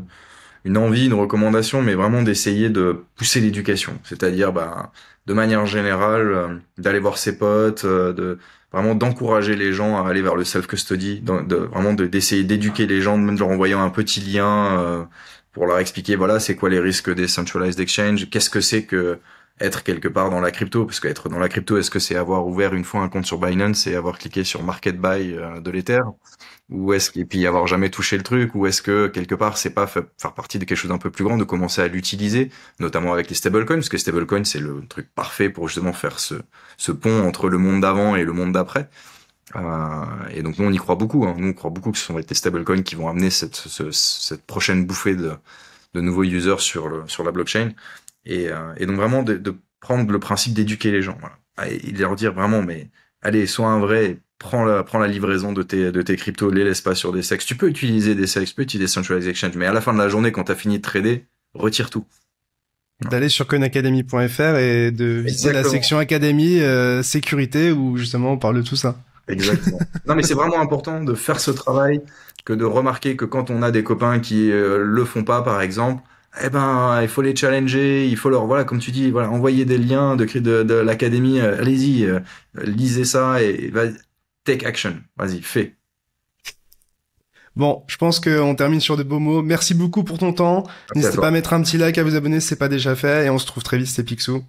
A: une envie, une recommandation, mais vraiment d'essayer de pousser l'éducation, c'est-à-dire bah, de manière générale euh, d'aller voir ses potes, euh, de vraiment d'encourager les gens à aller vers le self custody, de, vraiment d'essayer d'éduquer les gens, même de leur envoyer un petit lien euh, pour leur expliquer voilà c'est quoi les risques des centralized exchange, qu'est-ce que c'est que être quelque part dans la crypto, parce qu'être dans la crypto, est-ce que c'est avoir ouvert une fois un compte sur Binance et avoir cliqué sur Market Buy de l'Ether est-ce et puis avoir jamais touché le truc ou est-ce que quelque part c'est pas faire partie de quelque chose d'un peu plus grand de commencer à l'utiliser notamment avec les stablecoins parce que stablecoin c'est le truc parfait pour justement faire ce, ce pont entre le monde d'avant et le monde d'après euh, et donc nous on y croit beaucoup hein. nous on croit beaucoup que ce sont les stablecoins qui vont amener cette, cette prochaine bouffée de, de nouveaux users sur, le, sur la blockchain et, euh, donc vraiment de, prendre le principe d'éduquer les gens voilà. et leur dire vraiment mais allez sois un vrai prends la, prends la livraison de tes, de tes cryptos, les laisse pas sur des sexes. Tu peux utiliser des sexes, tu peux utiliser Centralized Exchange, mais à la fin de la journée, quand tu as fini de trader, retire tout.
B: D'aller sur coinacademy.fr et de visiter la section académie euh, sécurité où justement on parle de tout ça.
A: Exactement. non mais c'est vraiment important de faire ce travail que de remarquer que quand on a des copains qui euh, le font pas par exemple, eh ben il faut les challenger, il faut leur voilà comme tu dis voilà envoyer des liens de de, de, l'académie, euh, allez-y euh, lisez ça et, et Take action. Vas-y, fais.
B: Bon, je pense qu'on termine sur de beaux mots. Merci beaucoup pour ton temps. N'hésitez pas à mettre un petit like, à vous abonner si c'est pas déjà fait. Et on se trouve très vite, c'était Picsou.